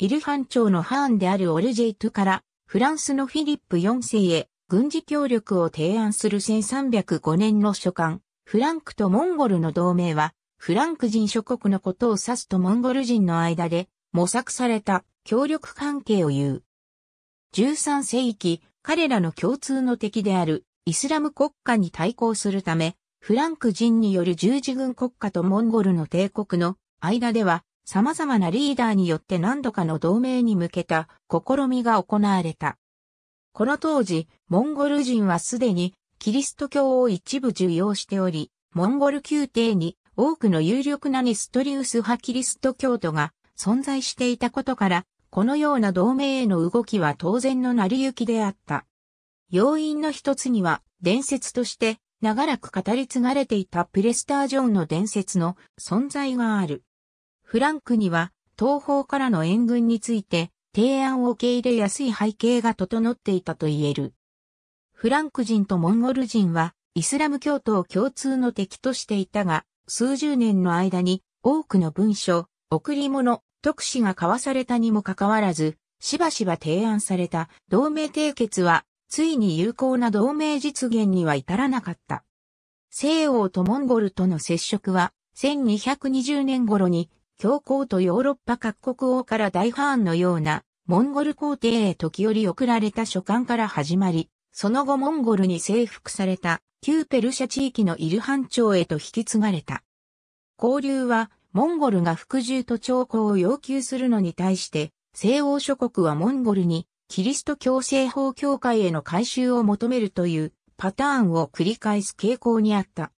イルハン朝のハーンであるオルジェイトからフランスのフィリップ4世へ軍事協力を提案する1305年の書簡、フランクとモンゴルの同盟は、フランク人諸国のことを指すとモンゴル人の間で模索された協力関係を言う。13世紀、彼らの共通の敵であるイスラム国家に対抗するため、フランク人による十字軍国家とモンゴルの帝国の間では様々なリーダーによって何度かの同盟に向けた試みが行われた。この当時、モンゴル人はすでにキリスト教を一部受容しており、モンゴル宮廷に多くの有力なニストリウス派キリスト教徒が存在していたことから、このような同盟への動きは当然の成り行きであった。要因の一つには、伝説として長らく語り継がれていたプレスター・ジョンの伝説の存在がある。フランクには東方からの援軍について提案を受け入れやすい背景が整っていたと言える。フランク人とモンゴル人はイスラム教徒を共通の敵としていたが、数十年の間に多くの文書、贈り物、特使が交わされたにもかかわらず、しばしば提案された同盟締結は、ついに有効な同盟実現には至らなかった。西欧とモンゴルとの接触は、1220年頃に教皇とヨーロッパ各国王から大フーンのようなモンゴル皇帝へ時折送られた書簡から始まり、その後モンゴルに征服された旧ペルシャ地域のイルハン朝へと引き継がれた。交流はモンゴルが服従と徴貢を要求するのに対して、西欧諸国はモンゴルにキリスト教政法教会への改修を求めるというパターンを繰り返す傾向にあった。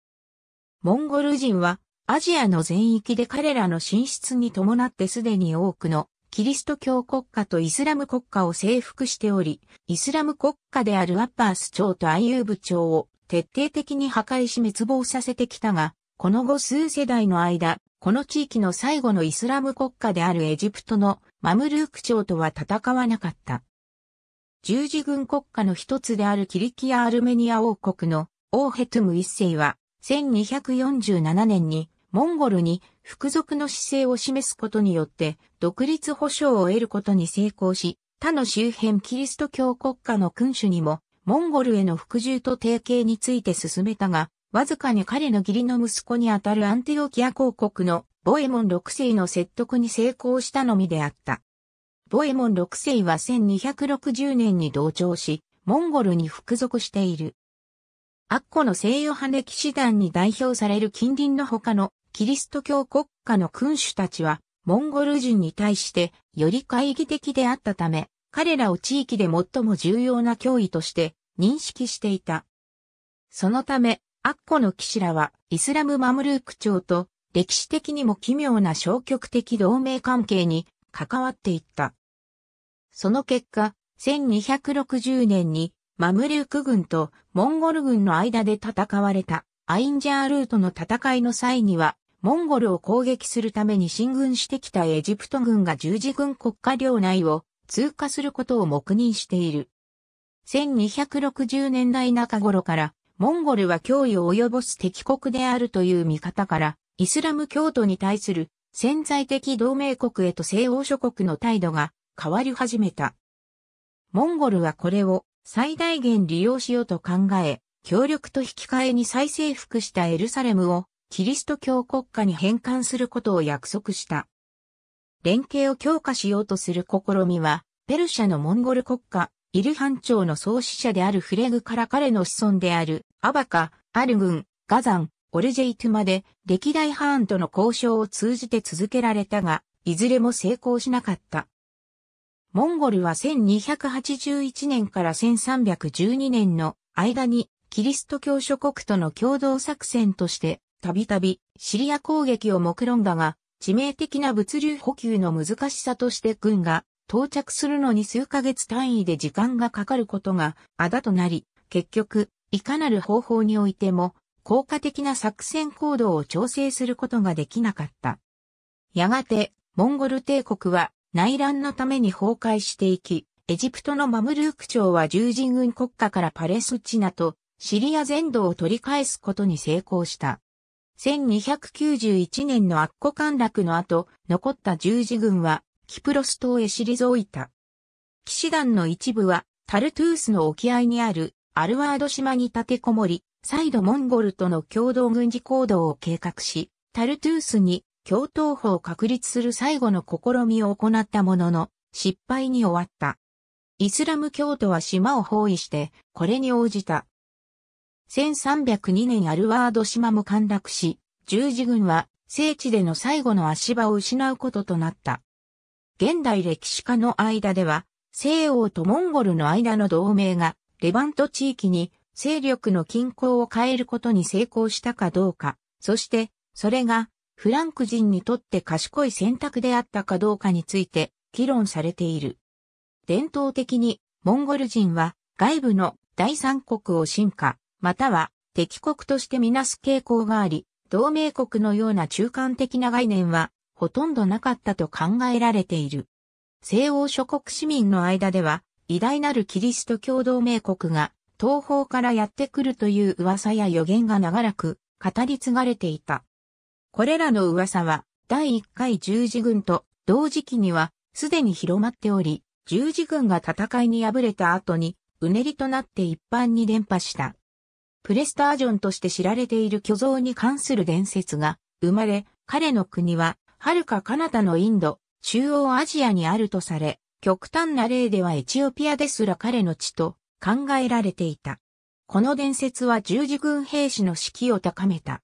モンゴル人はアジアの全域で彼らの進出に伴ってすでに多くのキリスト教国家とイスラム国家を征服しており、イスラム国家であるアッパース朝とアイユーブ朝を徹底的に破壊し滅亡させてきたが、この後数世代の間、この地域の最後のイスラム国家であるエジプトのマムルーク朝とは戦わなかった。十字軍国家の一つであるキリキア・アルメニア王国の王ヘトゥム一世は、1247年にモンゴルに服属の姿勢を示すことによって独立保障を得ることに成功し、他の周辺キリスト教国家の君主にもモンゴルへの服従と提携について進めたが、わずかに彼の義理の息子にあたるアンティオキア公国のボエモン6世の説得に成功したのみであった。ボエモン6世は1260年に同調し、モンゴルに服属している。アッコの西洋派歴騎士団に代表される近隣の他のキリスト教国家の君主たちは、モンゴル人に対してより懐疑的であったため、彼らを地域で最も重要な脅威として認識していた。そのため、アッコの騎士らはイスラムマムルーク朝と歴史的にも奇妙な消極的同盟関係に関わっていった。その結果、1260年にマムルーク軍とモンゴル軍の間で戦われた。アインジャールートの戦いの際には、モンゴルを攻撃するために進軍してきたエジプト軍が十字軍国家領内を通過することを黙認している。1260年代中頃から、モンゴルは脅威を及ぼす敵国であるという見方から、イスラム教徒に対する潜在的同盟国へと西欧諸国の態度が変わり始めた。モンゴルはこれを最大限利用しようと考え、協力と引き換えに再征服したエルサレムをキリスト教国家に返還することを約束した。連携を強化しようとする試みは、ペルシャのモンゴル国家、イルハン朝の創始者であるフレグから彼の子孫である、アバカ、アルグン、ガザン、オルジェイトゥまで、歴代ハーンとの交渉を通じて続けられたが、いずれも成功しなかった。モンゴルは1281年から1312年の間にキリスト教諸国との共同作戦として、たびたびシリア攻撃を目論んだが、致命的な物流補給の難しさとして軍が到着するのに数ヶ月単位で時間がかかることがあだとなり、結局、いかなる方法においても、効果的な作戦行動を調整することができなかった。やがて、モンゴル帝国は内乱のために崩壊していき、エジプトのマムルーク朝は十字軍国家からパレスチナとシリア全土を取り返すことに成功した。1291年のアッコ陥落の後、残った十字軍は、キプロス島へ退いた。騎士団の一部は、タルトゥースの沖合にあるアルワード島に立てこもり、再度モンゴルとの共同軍事行動を計画し、タルトゥースに共闘法を確立する最後の試みを行ったものの、失敗に終わった。イスラム教徒は島を包囲して、これに応じた。1302年アルワード島も陥落し、十字軍は聖地での最後の足場を失うこととなった。現代歴史家の間では、西欧とモンゴルの間の同盟が、レバント地域に勢力の均衡を変えることに成功したかどうか、そして、それがフランク人にとって賢い選択であったかどうかについて議論されている。伝統的にモンゴル人は外部の第三国を進化、または敵国としてみなす傾向があり、同盟国のような中間的な概念はほとんどなかったと考えられている。西欧諸国市民の間では、偉大なるキリスト教同盟国が東方からやってくるという噂や予言が長らく語り継がれていた。これらの噂は第1回十字軍と同時期にはすでに広まっており、十字軍が戦いに敗れた後にうねりとなって一般に伝播した。プレスタージョンとして知られている巨像に関する伝説が生まれ、彼の国は、遥か彼方のインド、中央アジアにあるとされ、極端な例ではエチオピアですら彼の地と考えられていた。この伝説は十字軍兵士の士気を高めた。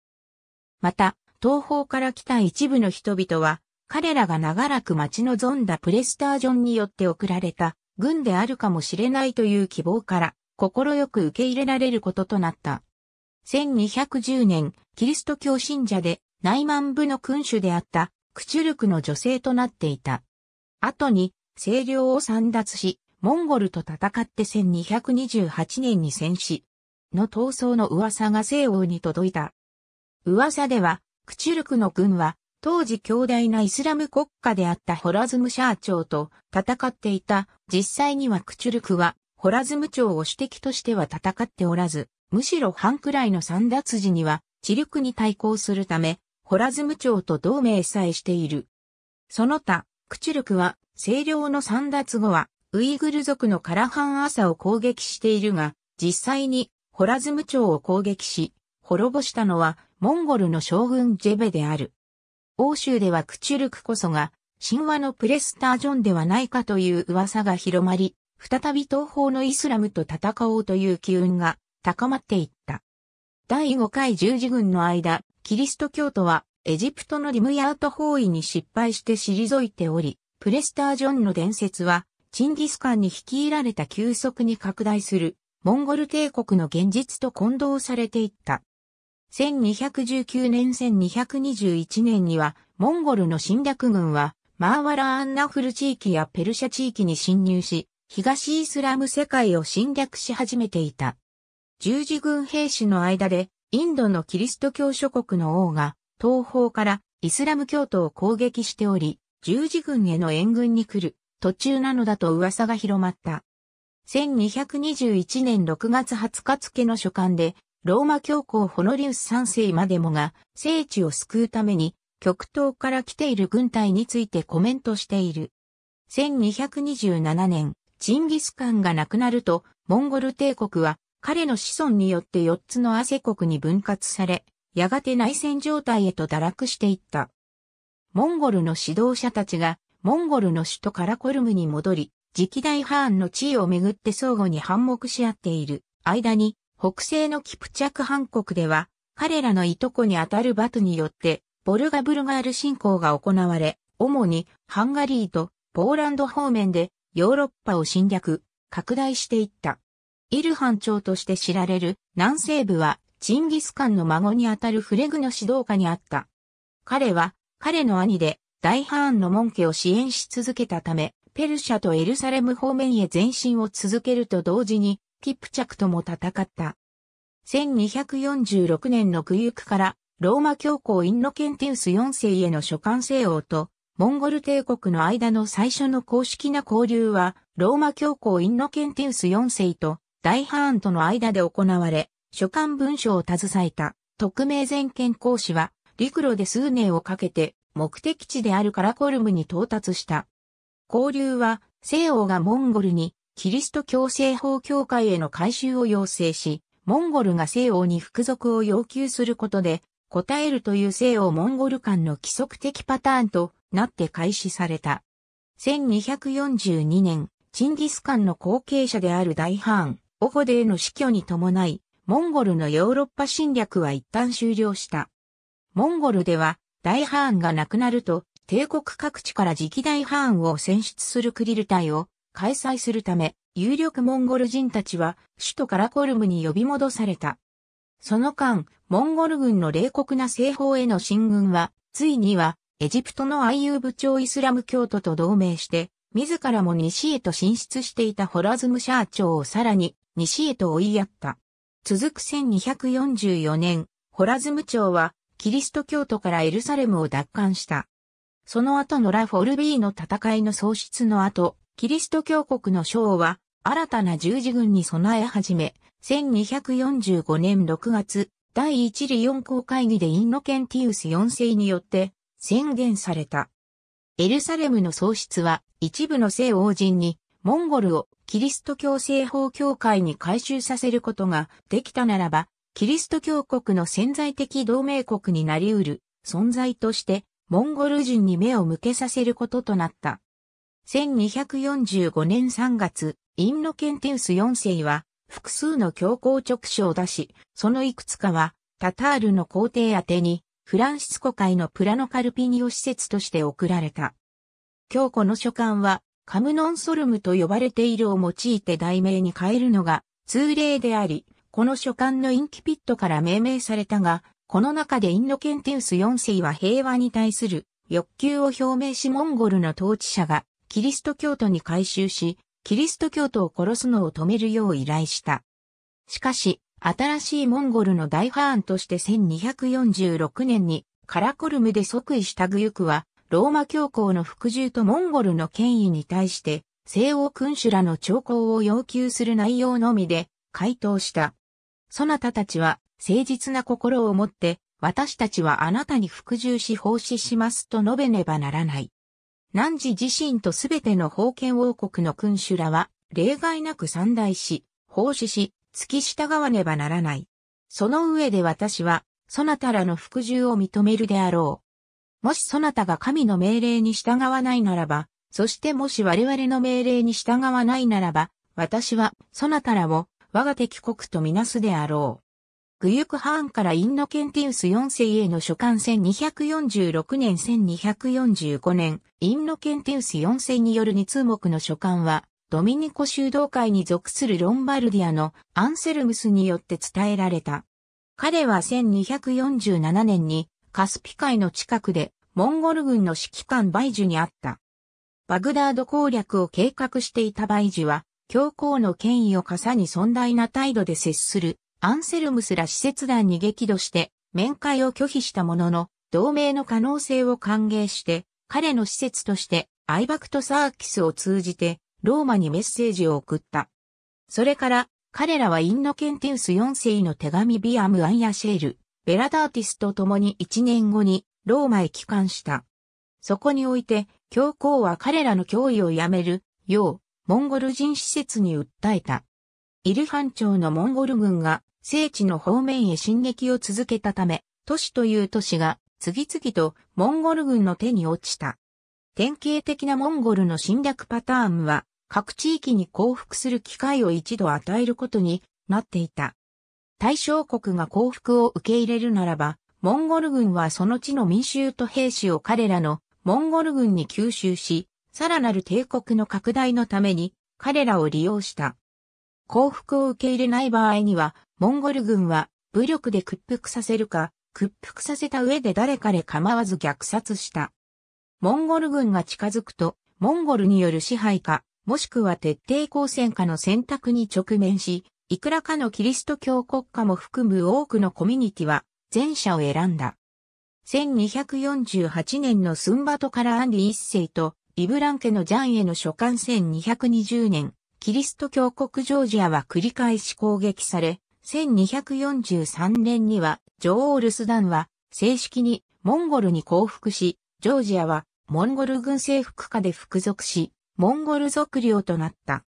また、東方から来た一部の人々は、彼らが長らく待ち望んだプレスタージョンによって送られた軍であるかもしれないという希望から、心よく受け入れられることとなった。1210年、キリスト教信者で内満部の君主であったクチュルクの女性となっていた。後に、清涼を散奪し、モンゴルと戦って1228年に戦死。の闘争の噂が西欧に届いた。噂では、クチュルクの軍は、当時強大なイスラム国家であったホラズムシャー朝と戦っていた。実際にはクチュルクはホラズム朝を主敵としては戦っておらず、むしろ半くらいの三脱時には、知力に対抗するため、ホラズム朝と同盟さえしている。その他、クチュルクは、清涼の三脱後は、ウイグル族のカラハン朝を攻撃しているが、実際に、ホラズム朝を攻撃し、滅ぼしたのは、モンゴルの将軍ジェベである。欧州ではクチュルクこそが、神話のプレスタージョンではないかという噂が広まり、再び東方のイスラムと戦おうという機運が高まっていった。第5回十字軍の間、キリスト教徒はエジプトのリムヤート包囲に失敗して退いており、プレスター・ジョンの伝説は、チンギスカンに率いられた急速に拡大する、モンゴル帝国の現実と混同されていった。1219年1221年には、モンゴルの侵略軍は、マーワラアンナフル地域やペルシャ地域に侵入し、東イスラム世界を侵略し始めていた。十字軍兵士の間で、インドのキリスト教諸国の王が、東方からイスラム教徒を攻撃しており、十字軍への援軍に来る途中なのだと噂が広まった。1221年6月20日付の書簡で、ローマ教皇ホノリウス3世までもが、聖地を救うために、極東から来ている軍隊についてコメントしている。1227年、チンギスカンが亡くなると、モンゴル帝国は彼の子孫によって4つの汗国に分割され、やがて内戦状態へと堕落していった。モンゴルの指導者たちが、モンゴルの首都カラコルムに戻り、次期大ハーンの地位をめぐって相互に反目し合っている間に、北西のキプチャクハン国では、彼らのいとこにあたるバトによって、ボルガブルガール侵攻が行われ、主にハンガリーとポーランド方面でヨーロッパを侵略、拡大していった。イルハン朝として知られる南西部はチンギスカンの孫にあたるフレグの指導下にあった。彼は彼の兄で大ハーンの門家を支援し続けたため、ペルシャとエルサレム方面へ前進を続けると同時にキプチャクとも戦った。1246年のユクからローマ教皇インノケンテウス4世への書簡聖王とモンゴル帝国の間の最初の公式な交流は、ローマ教皇インノケンティウス4世と大ハーンとの間で行われ、書簡文書を携えた特命全権公使は、陸路で数年をかけて目的地であるカラコルムに到達した。交流は、西欧がモンゴルにキリスト教政法教会への改修を要請し、モンゴルが西欧に服属を要求することで、答えるという西欧モンゴル間の規則的パターンとなって開始された。1242年、チンギスカンの後継者である大ハーン、オホデーの死去に伴い、モンゴルのヨーロッパ侵略は一旦終了した。モンゴルでは、大ハーンが亡くなると、帝国各地から次期大ハーンを選出するクリル隊を開催するため、有力モンゴル人たちは首都カラコルムに呼び戻された。その間、モンゴル軍の冷酷な西方への進軍は、ついにはエジプトのアイユーイスラム教徒と同盟して、自らも西へと進出していたホラズムシャー朝をさらに西へと追いやった。続く1244年、ホラズム朝はキリスト教徒からエルサレムを奪還した。その後のラフォルビーの戦いの喪失の後、キリスト教国の将は新たな十字軍に備え始め、1245年6月、第一理四公会議でインノケンティウス4世によって宣言された。エルサレムの喪失は一部の聖王人にモンゴルをキリスト教西法教会に改修させることができたならば、キリスト教国の潜在的同盟国になり得る存在としてモンゴル人に目を向けさせることとなった。1245年3月、インノケンテウス4世は複数の教皇直書を出し、そのいくつかはタタールの皇帝宛にフランシスコ会のプラノカルピニオ施設として贈られた。今日この書簡は、カムノンソルムと呼ばれているを用いて題名に変えるのが通例であり、この書簡のインキピットから命名されたが、この中でインノケンテウス4世は平和に対する欲求を表明しモンゴルの統治者がキリスト教徒に改宗し、キリスト教徒を殺すのを止めるよう依頼した。しかし、新しいモンゴルの大ハーンとして1246年にカラコルムで即位したグユクは、ローマ教皇の服従とモンゴルの権威に対して、西欧君主らの兆候を要求する内容のみで回答した。そなたたちは誠実な心を持って、私たちはあなたに服従し奉仕しますと述べねばならない。汝自身とすべての封建王国の君主らは、例外なく三大し、奉仕し、付き従わねばならない。その上で私は、そなたらの服従を認めるであろう。もしそなたが神の命令に従わないならば、そしてもし我々の命令に従わないならば、私は、そなたらを、我が敵国とみなすであろう。グユクハーンからインノケンティウス4世への書簡1246年1245年、インノケンティウス4世による二通目の書簡は、ドミニコ修道会に属するロンバルディアのアンセルムスによって伝えられた。彼は1247年にカスピ海の近くでモンゴル軍の指揮官バイジュにあった。バグダード攻略を計画していたバイジュは、教皇の権威をかさに尊大な態度で接するアンセルムスら施設団に激怒して面会を拒否したものの、同盟の可能性を歓迎して、彼の施設としてアイバクトサーキスを通じてローマにメッセージを送った。それから彼らはインノケンテウス4世の手紙ビアム・アンヤシェール、ベラダーティスと共に1年後にローマへ帰還した。そこにおいて教皇は彼らの脅威をやめるようモンゴル人施設に訴えた。イルハン朝のモンゴル軍が聖地の方面へ進撃を続けたため、都市という都市が次々とモンゴル軍の手に落ちた。典型的なモンゴルの侵略パターンは各地域に降伏する機会を一度与えることになっていた。対象国が降伏を受け入れるならば、モンゴル軍はその地の民衆と兵士を彼らのモンゴル軍に吸収し、さらなる帝国の拡大のために彼らを利用した。降伏を受け入れない場合には、モンゴル軍は武力で屈服させるか、屈服させた上で誰かで構わず虐殺した。モンゴル軍が近づくと、モンゴルによる支配か、もしくは徹底抗戦下の選択に直面し、いくらかのキリスト教国家も含む多くのコミュニティは前者を選んだ。1248年のスンバトからアンディ一世とリブラン家のジャンへの書簡1220年、キリスト教国ジョージアは繰り返し攻撃され、1243年には女王ルスダンは正式にモンゴルに降伏し、ジョージアはモンゴル軍政府下で服属し、モンゴル属領となった。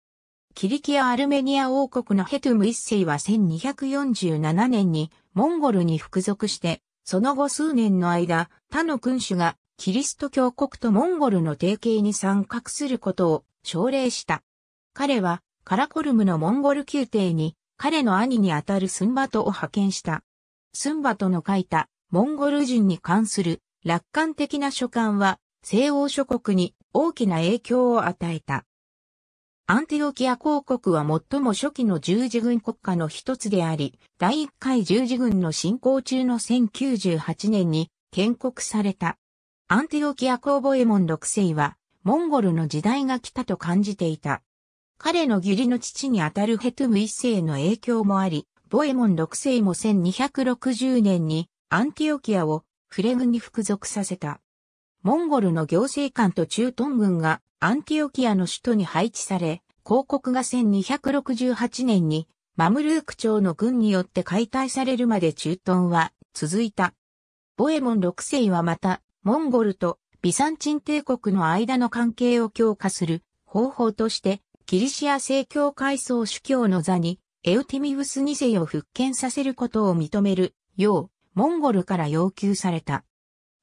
キリキア・アルメニア王国のヘトゥム一世は1247年にモンゴルに服属して、その後数年の間、他の君主がキリスト教国とモンゴルの提携に参画することを奨励した。彼はカラコルムのモンゴル宮廷に彼の兄にあたるスンバトを派遣した。スンバトの書いたモンゴル人に関する楽観的な書簡は西欧諸国に大きな影響を与えた。アンティオキア公国は最も初期の十字軍国家の一つであり、第1回十字軍の進行中の1098年に建国された。アンティオキア公ボエモン6世は、モンゴルの時代が来たと感じていた。彼の義理の父にあたるヘトゥム1世の影響もあり、ボエモン6世も1260年にアンティオキアをフレグに服属させた。モンゴルの行政官と駐屯軍がアンティオキアの首都に配置され、広告が1268年にマムルーク朝の軍によって解体されるまで駐屯は続いた。ボエモン6世はまた、モンゴルとビサンチン帝国の間の関係を強化する方法として、キリシア正教会装主教の座にエウティミウス2世を復権させることを認めるよう、モンゴルから要求された。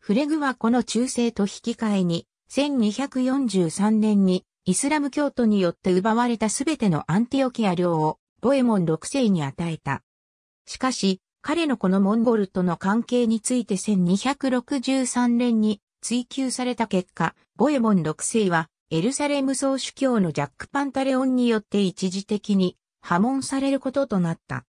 フレグはこの忠誠と引き換えに、1243年にイスラム教徒によって奪われたすべてのアンティオキア領をボエモン6世に与えた。しかし、彼のこのモンゴルとの関係について1263年に追求された結果、ボエモン6世はエルサレム総主教のジャック・パンタレオンによって一時的に破門されることとなった。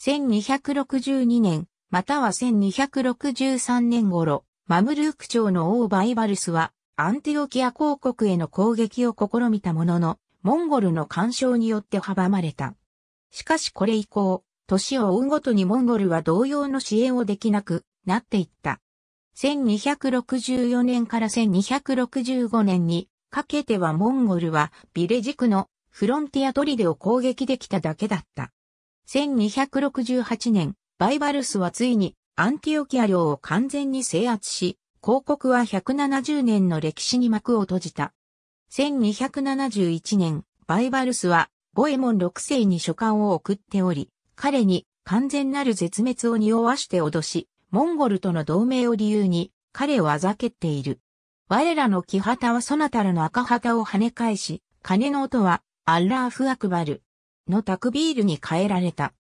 1262年、または1263年頃、マムルーク朝の王バイバルスは、アンテオキア公国への攻撃を試みたものの、モンゴルの干渉によって阻まれた。しかしこれ以降、年を追うごとにモンゴルは同様の支援をできなくなっていった。1264年から1265年にかけてはモンゴルはビレジクのフロンティアトリデを攻撃できただけだった。1268年、バイバルスはついにアンティオキア領を完全に制圧し、広告は170年の歴史に幕を閉じた。1271年、バイバルスは、ボエモン6世に書簡を送っており、彼に完全なる絶滅を匂わして脅し、モンゴルとの同盟を理由に、彼をあざけっている。我らの木旗はそなたらの赤旗を跳ね返し、鐘の音は、アッラーフアクバルのタクビールに変えられた。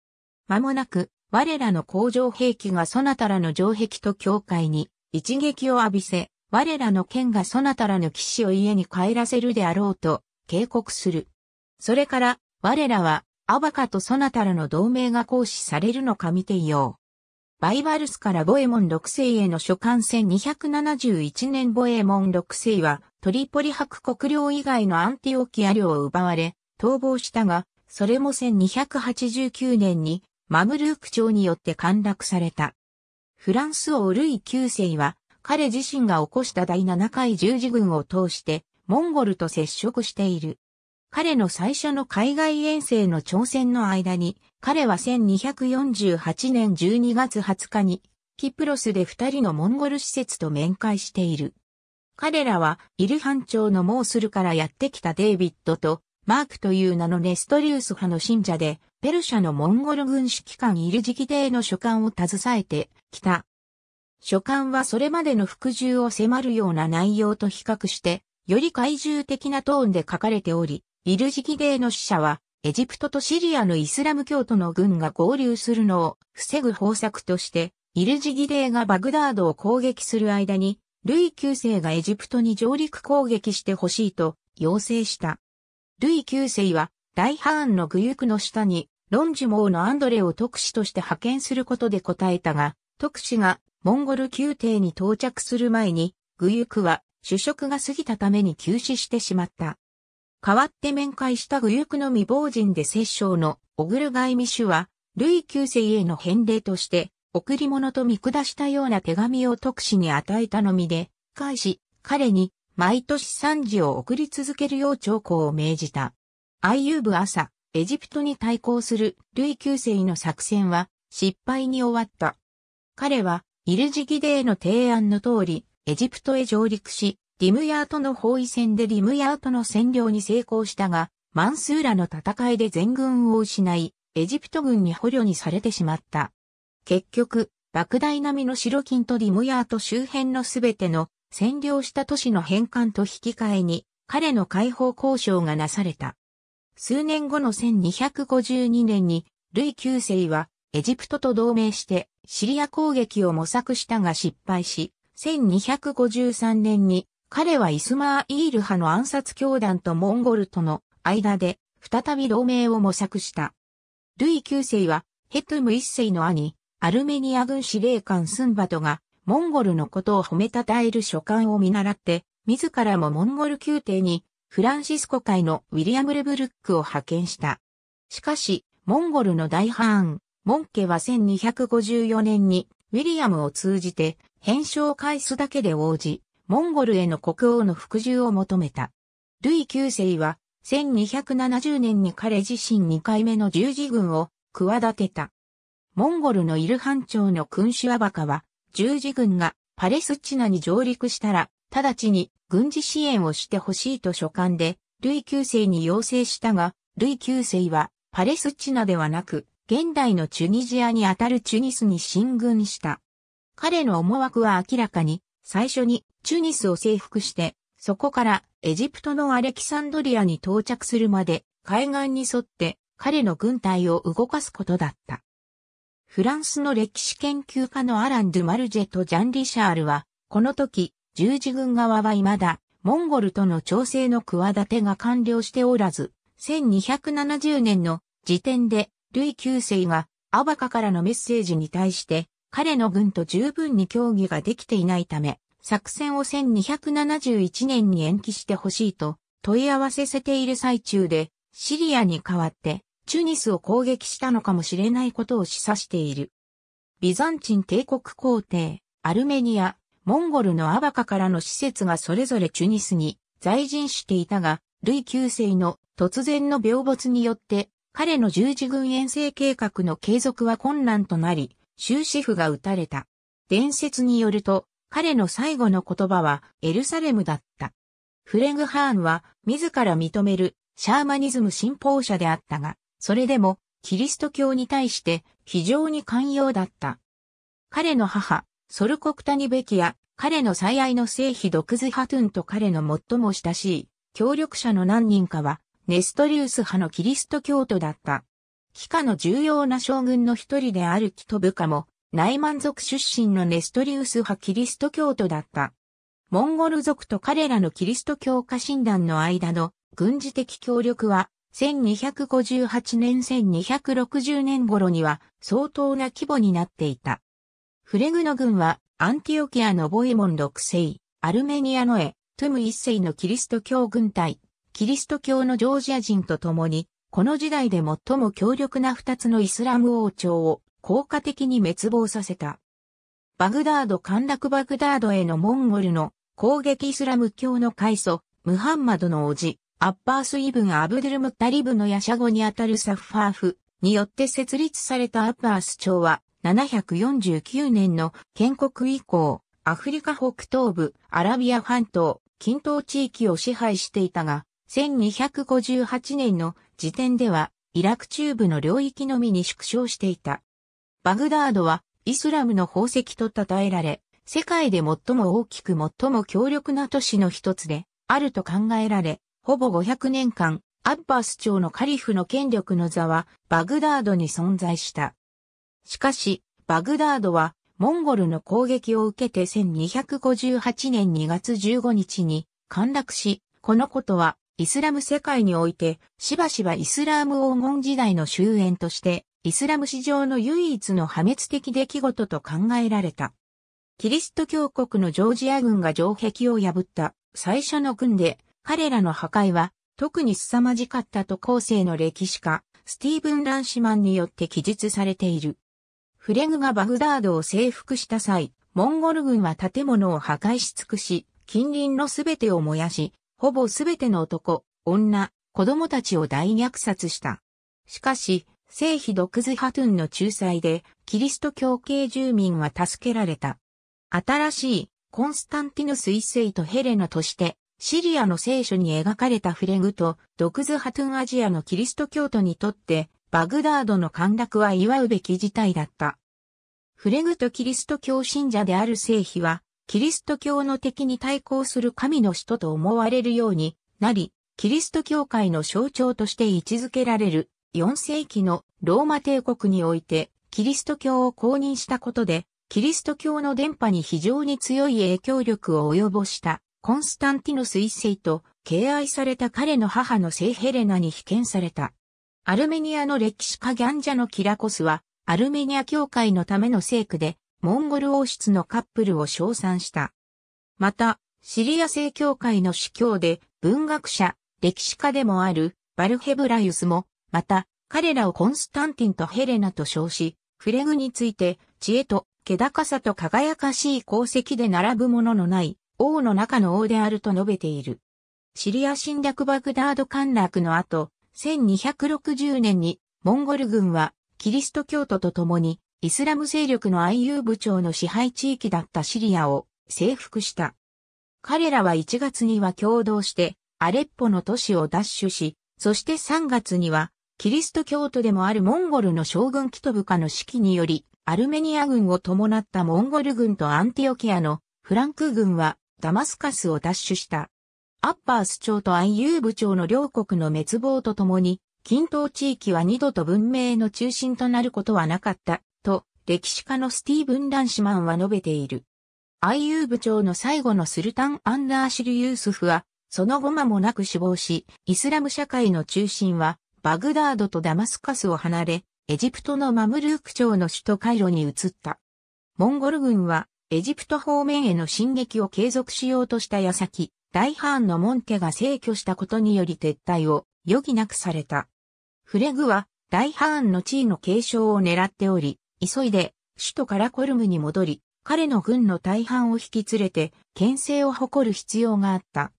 間もなく、我らの工場兵器がそなたらの城壁と境界に一撃を浴びせ、我らの剣がそなたらの騎士を家に帰らせるであろうと警告する。それから我らはアバカとそなたらの同盟が行使されるのか見ていよう。バイバルスからボエモン6世への書簡戦271年ボエモン6世はトリポリ博国領以外のアンティオキア領を奪われ逃亡したが、それも1289年にマムルーク朝によって陥落された。フランス王ルイ9世は、彼自身が起こした第7回十字軍を通して、モンゴルと接触している。彼の最初の海外遠征の挑戦の間に、彼は1248年12月20日に、キプロスで二人のモンゴル施設と面会している。彼らは、イルハン朝のモースルからやってきたデイビッドと、マークという名のネストリウス派の信者で、ペルシャのモンゴル軍指揮官イルジキ帝の書簡を携えてきた。書簡はそれまでの服従を迫るような内容と比較して、より怪獣的なトーンで書かれており、イルジキデーの死者は、エジプトとシリアのイスラム教徒の軍が合流するのを防ぐ方策として、イルジギデーがバグダードを攻撃する間に、ルイ9世がエジプトに上陸攻撃してほしいと要請した。ルイ9世は、大ハーンのグユクの下にロンジモーのアンドレを特使として派遣することで答えたが、特使がモンゴル宮廷に到着する前に、グユクは主食が過ぎたために急死してしまった。代わって面会したグユクの未亡人で摂政のオグルガイミシュは、ルイ9世への返礼として、贈り物と見下したような手紙を特使に与えたのみで、返し、彼に毎年三時を送り続けるよう兆候を命じた。愛遊部朝、エジプトに対抗するルイ9世の作戦は失敗に終わった。彼はイルジギデーの提案の通り、エジプトへ上陸し、リムヤートの包囲戦でリムヤートの占領に成功したが、マンスーラの戦いで全軍を失い、エジプト軍に捕虜にされてしまった。結局、莫大なみの白金とリムヤート周辺のすべての占領した都市の返還と引き換えに、彼の解放交渉がなされた。数年後の1252年に、ルイ9世はエジプトと同盟してシリア攻撃を模索したが失敗し、1253年に彼はイスマーイール派の暗殺教団とモンゴルとの間で再び同盟を模索した。ルイ9世はヘトゥム1世の兄、アルメニア軍司令官スンバトがモンゴルのことを褒めたたえる書簡を見習って、自らもモンゴル宮廷にフランシスコ会のウィリアム・レブルックを派遣した。しかし、モンゴルの大ハーン、モンケは1254年にウィリアムを通じて返書を返すだけで応じ、モンゴルへの国王の服従を求めた。ルイ9世は1270年に彼自身2回目の十字軍を企てた。モンゴルのイルハン朝の君主アバカは十字軍がパレスチナに上陸したら直ちに軍事支援をしてほしいと書簡で、ルイ9世に要請したが、ルイ9世はパレスチナではなく、現代のチュニジアにあたるチュニスに進軍した。彼の思惑は明らかに、最初にチュニスを征服して、そこからエジプトのアレキサンドリアに到着するまで海岸に沿って彼の軍隊を動かすことだった。フランスの歴史研究家のアラン・ドゥ・マルジェとジャン・リシャールは、この時、十字軍側は未だ、モンゴルとの調整の企てが完了しておらず、1270年の時点で、ルイ生世が、アバカからのメッセージに対して、彼の軍と十分に協議ができていないため、作戦を1271年に延期してほしいと問い合わせせている最中で、シリアに代わってチュニスを攻撃したのかもしれないことを示唆している。ビザンチン帝国皇帝、アルメニア、モンゴルのアバカからの施設がそれぞれチュニスに在陣していたが、ルイ9世の突然の病没によって、彼の十字軍遠征計画の継続は困難となり、終止符が打たれた。伝説によると、彼の最後の言葉はエルサレムだった。フレグハーンは自ら認めるシャーマニズム信奉者であったが、それでもキリスト教に対して非常に寛容だった。彼の母、ソルコクタニベキア、彼の最愛の聖妃ドクズハトゥンと彼の最も親しい協力者の何人かは、ネストリウス派のキリスト教徒だった。帰化の重要な将軍の一人であるキト部下も、内満族出身のネストリウス派キリスト教徒だった。モンゴル族と彼らのキリスト教家診断の間の軍事的協力は、1258年1260年頃には相当な規模になっていた。フレグノ軍は、アンティオキアのボイモン6世、アルメニアのエ、トゥム1世のキリスト教軍隊、キリスト教のジョージア人と共に、この時代で最も強力な二つのイスラム王朝を効果的に滅亡させた。バグダード陥落バグダードへのモンゴルの攻撃イスラム教の開祖、ムハンマドの叔父、アッパース・イブン・アブドゥルム・タリブのヤシャゴにあたるサッファーフによって設立されたアッパース朝は、7 4 9年の建国以降、アフリカ北東部、アラビア半島、近東地域を支配していたが、1258年の時点では、イラク中部の領域のみに縮小していた。バグダードは、イスラムの宝石と称えられ、世界で最も大きく最も強力な都市の一つで、あると考えられ、ほぼ500年間、アッバス朝のカリフの権力の座は、バグダードに存在した。しかし、バグダードはモンゴルの攻撃を受けて1258年2月15日に陥落し、このことはイスラム世界においてしばしばイスラーム黄金時代の終焉としてイスラム史上の唯一の破滅的出来事と考えられた。キリスト教国のジョージア軍が城壁を破った最初の軍で彼らの破壊は特に凄まじかったと後世の歴史家スティーブン・ランシマンによって記述されている。フレグがバグダードを征服した際、モンゴル軍は建物を破壊し尽くし、近隣のすべてを燃やし、ほぼすべての男、女、子供たちを大虐殺した。しかし、聖秘ドクズハトゥンの仲裁で、キリスト教系住民は助けられた。新しい、コンスタンティヌス一世とヘレナとして、シリアの聖書に描かれたフレグと、ドクズハトゥンアジアのキリスト教徒にとって、バグダードの陥落は祝うべき事態だった。フレグとキリスト教信者である聖妃は、キリスト教の敵に対抗する神の使徒と思われるようになり、キリスト教会の象徴として位置づけられる4世紀のローマ帝国において、キリスト教を公認したことで、キリスト教の伝播に非常に強い影響力を及ぼしたコンスタンティノス一世と敬愛された彼の母の聖ヘレナに被験された。アルメニアの歴史家ギャンジャのキラコスは、アルメニア教会のための聖句で、モンゴル王室のカップルを称賛した。また、シリア正教会の司教で、文学者、歴史家でもある、バルヘブラユスも、また、彼らをコンスタンティンとヘレナと称し、フレグについて、知恵と、気高さと輝かしい功績で並ぶもののない、王の中の王であると述べている。シリア侵略バグダード陥落の後、1260年にモンゴル軍はキリスト教徒と共にイスラム勢力の IU 部長の支配地域だったシリアを征服した。彼らは1月には共同してアレッポの都市を奪取し、そして3月にはキリスト教徒でもあるモンゴルの将軍キトブカの指揮によりアルメニア軍を伴ったモンゴル軍とアンティオケアのフランク軍はダマスカスを奪取した。アッパース朝とユー部長の両国の滅亡とともに、近等地域は二度と文明の中心となることはなかった、と、歴史家のスティーブン・ランシマンは述べている。IU 部長の最後のスルタン・アンナーシル・ユースフは、その後間もなく死亡し、イスラム社会の中心は、バグダードとダマスカスを離れ、エジプトのマムルーク朝の首都カイロに移った。モンゴル軍は、エジプト方面への進撃を継続しようとした矢先、大藩の門家が逝去したことにより撤退を余儀なくされた。フレグは大藩の地位の継承を狙っており、急いで首都カラコルムに戻り、彼の軍の大半を引き連れて、牽制を誇る必要があった。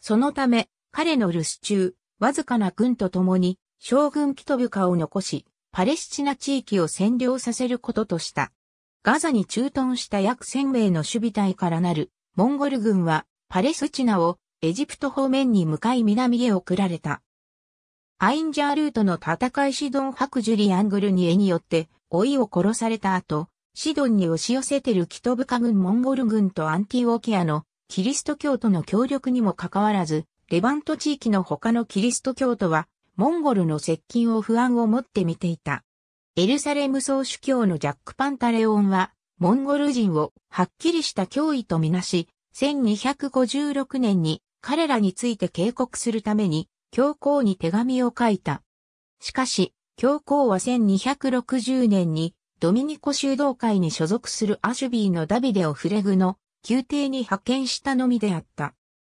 そのため、彼の留守中、わずかな軍と共に、将軍キトブカを残し、パレスチナ地域を占領させることとした。ガザに駐屯した約1000名の守備隊からなる、モンゴル軍は、パレスチナをエジプト方面に向かい南へ送られた。アインジャールートの戦いシドンハクジュリアングルニエによって老いを殺された後、シドンに押し寄せてるキトブカ軍モンゴル軍とアンティオキアのキリスト教徒の協力にもかかわらず、レバント地域の他のキリスト教徒は、モンゴルの接近を不安を持って見ていた。エルサレム総主教のジャック・パンタレオンは、モンゴル人をはっきりした脅威とみなし、1256年に彼らについて警告するために教皇に手紙を書いた。しかし、教皇は1260年にドミニコ修道会に所属するアシュビーのダビデをフレグの宮廷に派遣したのみであった。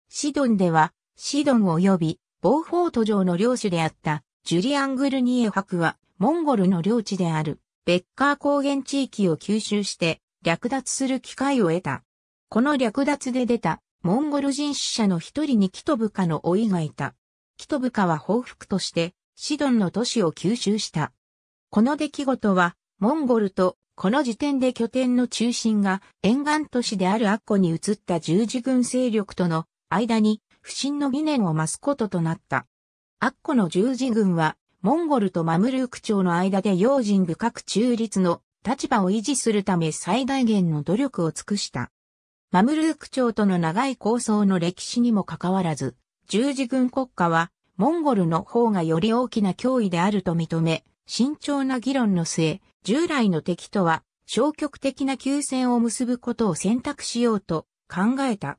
シドンでは、シドン及び、ボーフォート城の領主であったジュリアン・グルニエ博は、モンゴルの領地であるベッカー高原地域を吸収して略奪する機会を得た。この略奪で出たモンゴル人死者の一人にキトブカの老いがいた。キトブカは報復としてシドンの都市を吸収した。この出来事はモンゴルとこの時点で拠点の中心が沿岸都市であるアッコに移った十字軍勢力との間に不審の疑念を増すこととなった。アッコの十字軍はモンゴルとマムルーク朝の間で用心深く中立の立場を維持するため最大限の努力を尽くした。マムルーク朝との長い構想の歴史にもかかわらず、十字軍国家は、モンゴルの方がより大きな脅威であると認め、慎重な議論の末、従来の敵とは消極的な休戦を結ぶことを選択しようと考えた。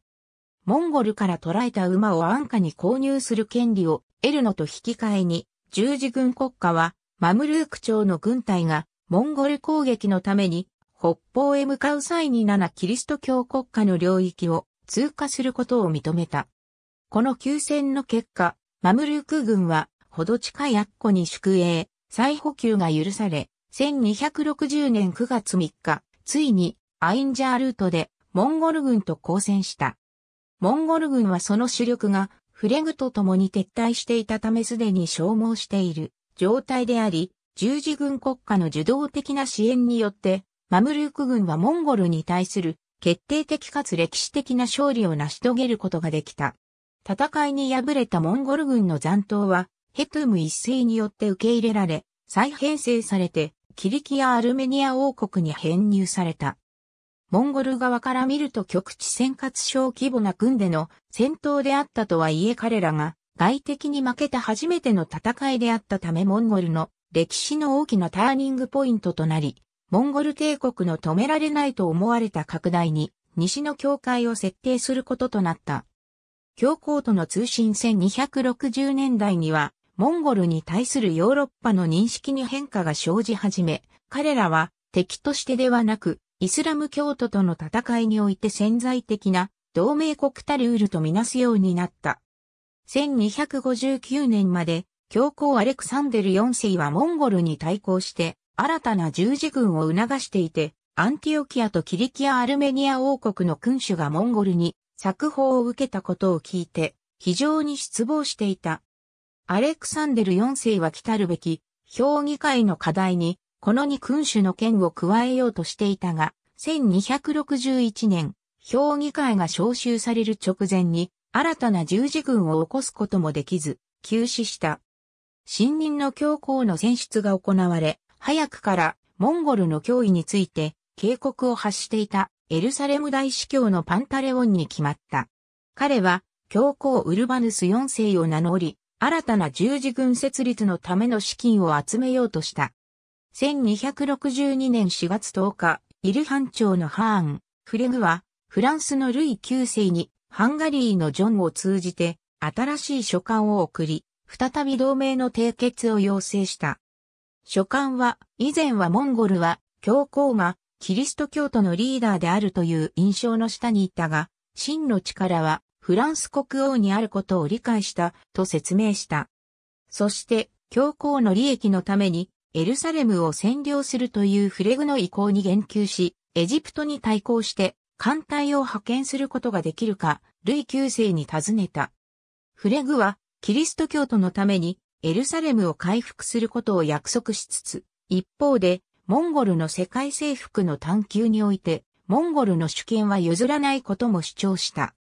モンゴルから捕らえた馬を安価に購入する権利を得るのと引き換えに、十字軍国家はマムルーク朝の軍隊がモンゴル攻撃のために北方へ向かう際に7キリスト教国家の領域を通過することを認めた。この休戦の結果、マムルーク軍は、ほど近いアッコに宿営、再補給が許され、1260年9月3日、ついにアインジャールートでモンゴル軍と交戦した。モンゴル軍はその主力がフレグと共に撤退していたためすでに消耗している状態であり、十字軍国家の受動的な支援によってマムルーク軍はモンゴルに対する決定的かつ歴史的な勝利を成し遂げることができた。戦いに敗れたモンゴル軍の残党は、ヘトゥム一世によって受け入れられ、再編成されて、キリキア・アルメニア王国に編入された。モンゴル側から見ると極地戦活小規模な軍での戦闘であったとはいえ彼らが外敵に負けた初めての戦いであったためモンゴルの歴史の大きなターニングポイントとなり、モンゴル帝国の止められないと思われた拡大に、西の境界を設定することとなった。教皇との通信1260年代には、モンゴルに対するヨーロッパの認識に変化が生じ始め、彼らは敵としてではなく、イスラム教徒との戦いにおいて潜在的な同盟国たルールとみなすようになった。1259年まで教皇アレクサンデル4世はモンゴルに対抗して新たな十字軍を促していて、アンティオキアとキリキア・アルメニア王国の君主がモンゴルに作法を受けたことを聞いて、非常に失望していた。アレクサンデル4世は来たるべき、評議会の課題に、この2君主の権を加えようとしていたが、1261年、評議会が召集される直前に、新たな十字軍を起こすこともできず、休止した。新任の教皇の選出が行われ、早くからモンゴルの脅威について警告を発していたエルサレム大司教のパンタレオンに決まった。彼は教皇ウルバヌス4世を名乗り、新たな十字軍設立のための資金を集めようとした。1262年4月10日、イルハン朝のハーン、フレグは、フランスのルイ9世に、ハンガリーのジョンを通じて、新しい書簡を送り、再び同盟の締結を要請した。書簡は、以前はモンゴルは、教皇が、キリスト教徒のリーダーであるという印象の下にいたが、真の力は、フランス国王にあることを理解した、と説明した。そして、教皇の利益のために、エルサレムを占領するというフレグの意向に言及し、エジプトに対抗して、艦隊を派遣することができるか、ルイ9世に尋ねた。フレグは、キリスト教徒のために、エルサレムを回復することを約束しつつ、一方で、モンゴルの世界征服の探求において、モンゴルの主権は譲らないことも主張した。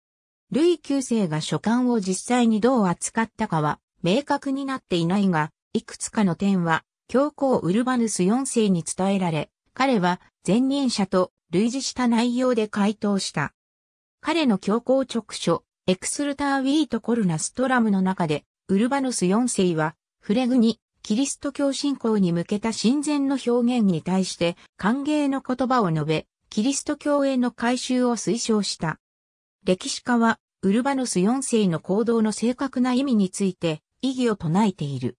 ルイ9世が書簡を実際にどう扱ったかは明確になっていないが、いくつかの点は、教皇ウルバヌス4世に伝えられ、彼は前任者と類似した内容で回答した。彼の教皇直書、エクスルター・ウィート・コルナストラムの中で、ウルバヌス4世は、フレグに、キリスト教信仰に向けた神前の表現に対して歓迎の言葉を述べ、キリスト教への改修を推奨した。歴史家は、ウルバヌス4世の行動の正確な意味について異議を唱えている。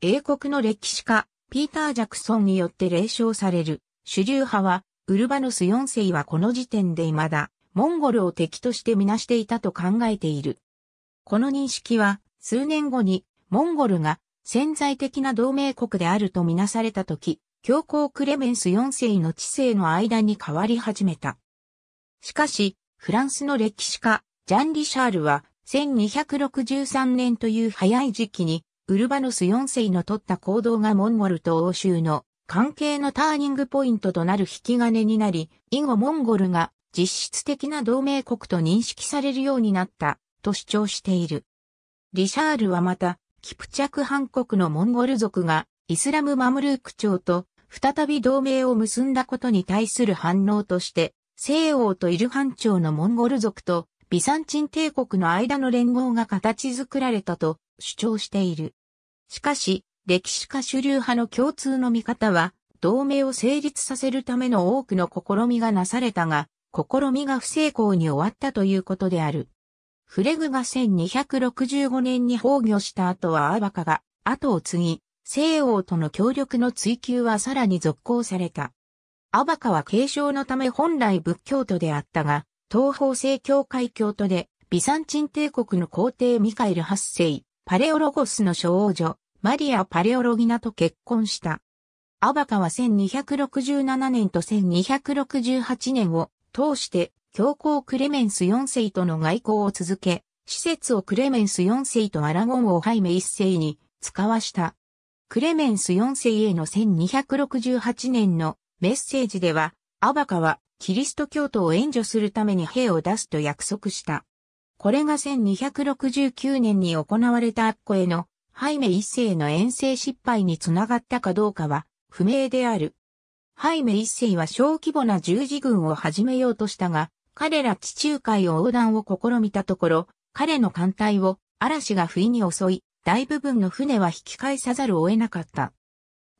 英国の歴史家、ピーター・ジャクソンによって霊称される、主流派は、ウルバヌス4世はこの時点で未だ、モンゴルを敵としてみなしていたと考えている。この認識は、数年後にモンゴルが潜在的な同盟国であるとみなされた時、教皇クレメンス4世の知性の間に変わり始めた。しかし、フランスの歴史家、ジャン・リシャールは、1263年という早い時期に、ウルバノス4世の取った行動がモンゴルと欧州の関係のターニングポイントとなる引き金になり、以後モンゴルが実質的な同盟国と認識されるようになったと主張している。リシャールはまた、キプチャクハン国のモンゴル族がイスラムマムルーク朝と再び同盟を結んだことに対する反応として、西欧とイルハン朝のモンゴル族とビサンチン帝国の間の連合が形作られたと主張している。しかし、歴史家主流派の共通の見方は、同盟を成立させるための多くの試みがなされたが、試みが不成功に終わったということである。フレグが1265年に崩御した後はアーバカが後を継ぎ、西欧との協力の追求はさらに続行された。アバカは継承のため本来仏教徒であったが、東方正教会教徒で、ビサンチン帝国の皇帝ミカエル8世、パレオロゴスの小王女、マリア・パレオロギナと結婚した。アバカは1267年と1268年を通して教皇クレメンス4世との外交を続け、施設をクレメンス4世とアラゴンをハイメ1世に使わした。クレメンス4世への1268年のメッセージでは、アバカはキリスト教徒を援助するために兵を出すと約束した。これが1269年に行われたアッコへのハイメ1世の遠征失敗につながったかどうかは不明である。ハイメ1世は小規模な十字軍を始めようとしたが、彼ら地中海横断を試みたところ、彼の艦隊を嵐が不意に襲い、大部分の船は引き返さざるを得なかった。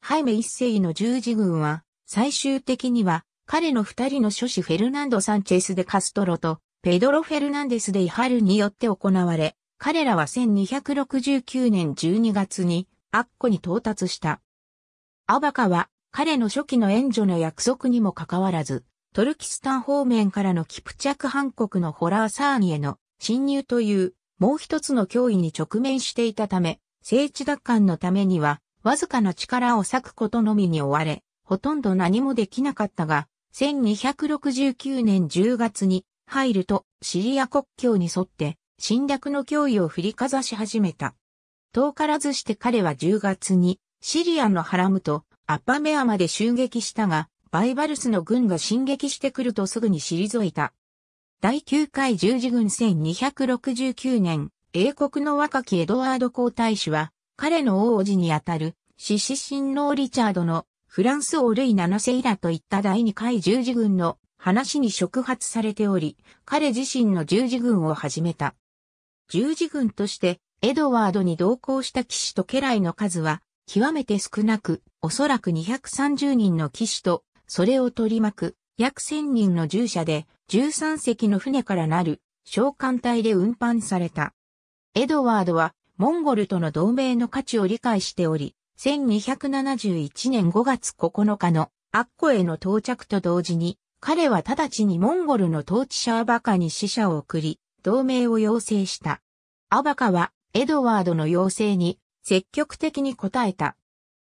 ハイメ一世の十字軍は、最終的には、彼の二人の諸子フェルナンド・サンチェス・デ・カストロと、ペドロ・フェルナンデス・デ・イハルによって行われ、彼らは1269年12月に、アッコに到達した。アバカは、彼の初期の援助の約束にもかかわらず、トルキスタン方面からのキプチャク半国のホラーサーニへの侵入というもう一つの脅威に直面していたため、聖地奪還のためにはわずかな力を割くことのみに追われ、ほとんど何もできなかったが、1269年10月に入るとシリア国境に沿って侵略の脅威を振りかざし始めた。遠からずして彼は10月にシリアのハラムとアッパメアまで襲撃したが、バイバルスの軍が進撃してくるとすぐに退いた。第9回十字軍1269年、英国の若きエドワード皇太子は、彼の王子にあたる、死死神王リチャードの、フランス王ルイ7世以来といった第2回十字軍の話に触発されており、彼自身の十字軍を始めた。十字軍として、エドワードに同行した騎士と家来の数は、極めて少なく、おそらく230人の騎士とそれを取り巻く約1000人の従者で13隻の船からなる召喚隊で運搬された。エドワードはモンゴルとの同盟の価値を理解しており、1271年5月9日のアッコへの到着と同時に、彼は直ちにモンゴルの統治者アバカに死者を送り、同盟を要請した。アバカはエドワードの要請に積極的に応えた。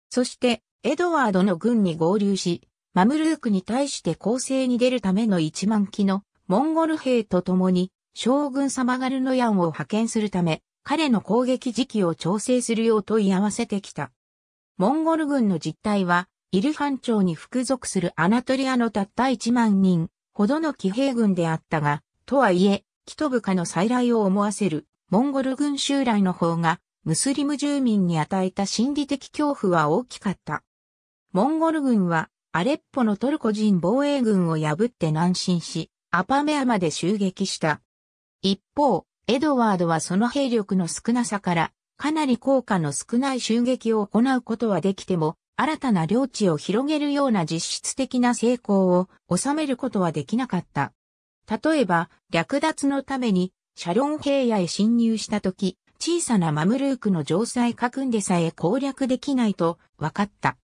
そして、エドワードの軍に合流し、マムルークに対して攻勢に出るための1万機のモンゴル兵と共に将軍サマガルノヤンを派遣するため彼の攻撃時期を調整するよう問い合わせてきた。モンゴル軍の実態はイルハン朝に服属するアナトリアのたった1万人ほどの騎兵軍であったが、とはいえ、キトブカの再来を思わせるモンゴル軍襲来の方がムスリム住民に与えた心理的恐怖は大きかった。モンゴル軍はアレッポのトルコ人防衛軍を破って南進し、アパメアまで襲撃した。一方、エドワードはその兵力の少なさから、かなり効果の少ない襲撃を行うことはできても、新たな領地を広げるような実質的な成功を収めることはできなかった。例えば、略奪のために、シャロン平野へ侵入したとき、小さなマムルークの城塞かんでさえ攻略できないと分かった。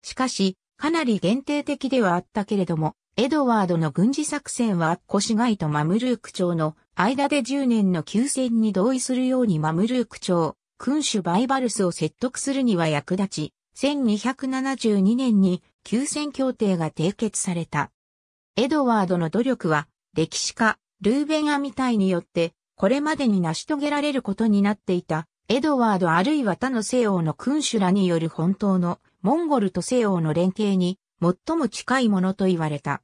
しかし、かなり限定的ではあったけれども、エドワードの軍事作戦はコシガイとマムルーク朝の間で10年の休戦に同意するようにマムルーク朝、君主バイバルスを説得するには役立ち、1272年に休戦協定が締結された。エドワードの努力は、歴史家、ルーベン・アミタイによって、これまでに成し遂げられることになっていた、エドワードあるいは他の西欧の君主らによる本当のモンゴルと西欧の連携に最も近いものと言われた。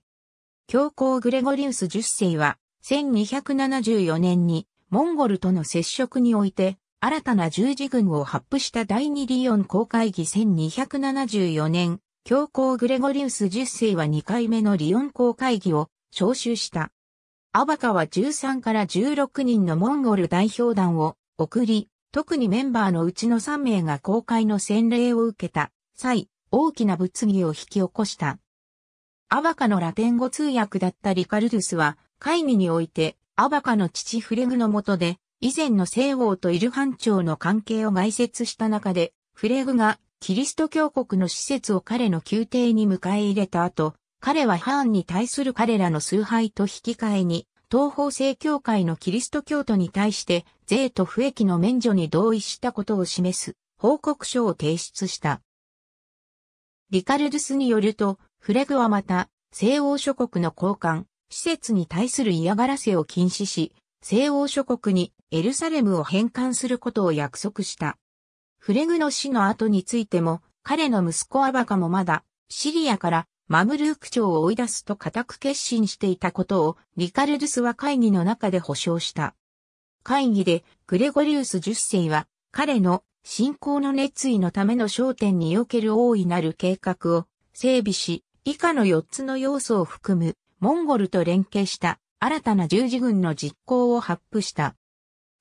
教皇グレゴリウス10世は1274年にモンゴルとの接触において新たな十字軍を発布した第二リオン公会議1274年、教皇グレゴリウス10世は2回目のリオン公会議を招集した。アバカは13から16人のモンゴル代表団を送り、特にメンバーのうちの3名が公開の洗礼を受けた。際、大きな物議を引き起こした。アバカのラテン語通訳だったリカルドゥスは、会議において、アバカの父フレグの下で、以前の西欧とイルハン朝の関係を外説した中で、フレグがキリスト教国の施設を彼の宮廷に迎え入れた後、彼はハーンに対する彼らの崇拝と引き換えに、東方正教会のキリスト教徒に対して税と不益の免除に同意したことを示す報告書を提出した。リカルドゥスによると、フレグはまた、西欧諸国の交換、施設に対する嫌がらせを禁止し、西欧諸国にエルサレムを返還することを約束した。フレグの死の後についても、彼の息子アバカもまだ、シリアからマムルーク朝を追い出すと固く決心していたことを、リカルドゥスは会議の中で保証した。会議で、グレゴリウス10世は、彼の信仰の熱意のための焦点における大いなる計画を整備し、以下の4つの要素を含む、モンゴルと連携した新たな十字軍の実行を発布した。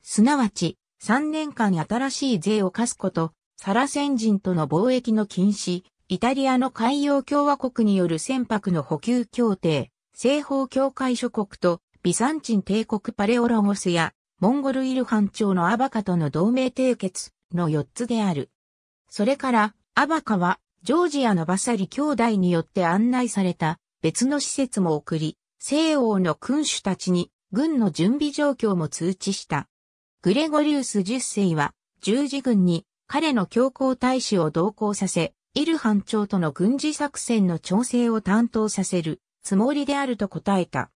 すなわち、3年間新しい税を課すこと、サラセン人との貿易の禁止、イタリアの海洋共和国による船舶の補給協定、西方境会諸国とビサンチン帝国パレオロゴスやモンゴルイルハン朝のアバカとの同盟締結、の4つである。それから、アバカは、ジョージアのバサリ兄弟によって案内された別の施設も送り、西欧の君主たちに軍の準備状況も通知した。グレゴリウス10世は十字軍に彼の強行大使を同行させ、イルハン長との軍事作戦の調整を担当させるつもりであると答えた。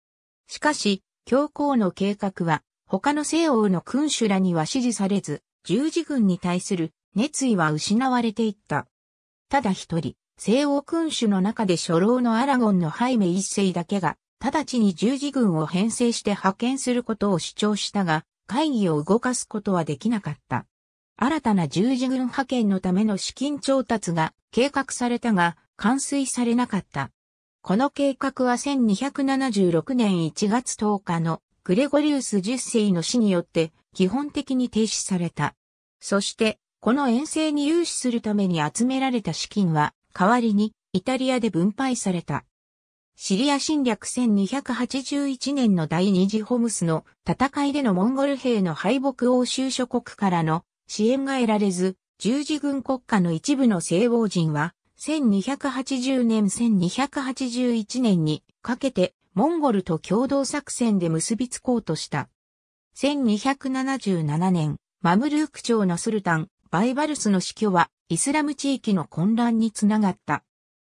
しかし、教皇の計画は他の西欧の君主らには支持されず、十字軍に対する熱意は失われていった。ただ一人、西欧君主の中で初老のアラゴンのハイメ一世だけが、直ちに十字軍を編成して派遣することを主張したが、会議を動かすことはできなかった。新たな十字軍派遣のための資金調達が計画されたが、完遂されなかった。この計画は1276年1月10日のグレゴリウス10世の死によって基本的に停止された。そして、この遠征に融資するために集められた資金は、代わりにイタリアで分配された。シリア侵略1281年の第二次ホムスの戦いでのモンゴル兵の敗北欧州諸国からの支援が得られず、十字軍国家の一部の西欧人は、1280年1281年にかけてモンゴルと共同作戦で結びつこうとした。1277年、マムルーク朝のスルタン、バイバルスの死去は、イスラム地域の混乱につながった。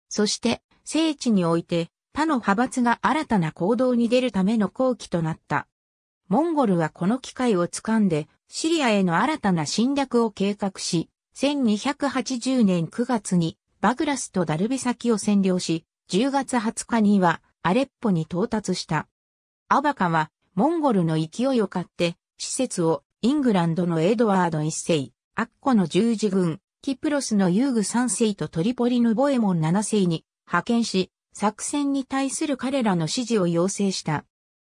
そして、聖地において、他の派閥が新たな行動に出るための好機となった。モンゴルはこの機会を掴んで、シリアへの新たな侵略を計画し、1280年9月にバグラスとダルベ先を占領し、10月20日にはアレッポに到達した。アバカはモンゴルの勢いを買って、施設をイングランドのエドワード一世、アッコの十字軍、キプロスの遊具三世とトリポリのボエモン七世に派遣し、作戦に対する彼らの支持を要請した。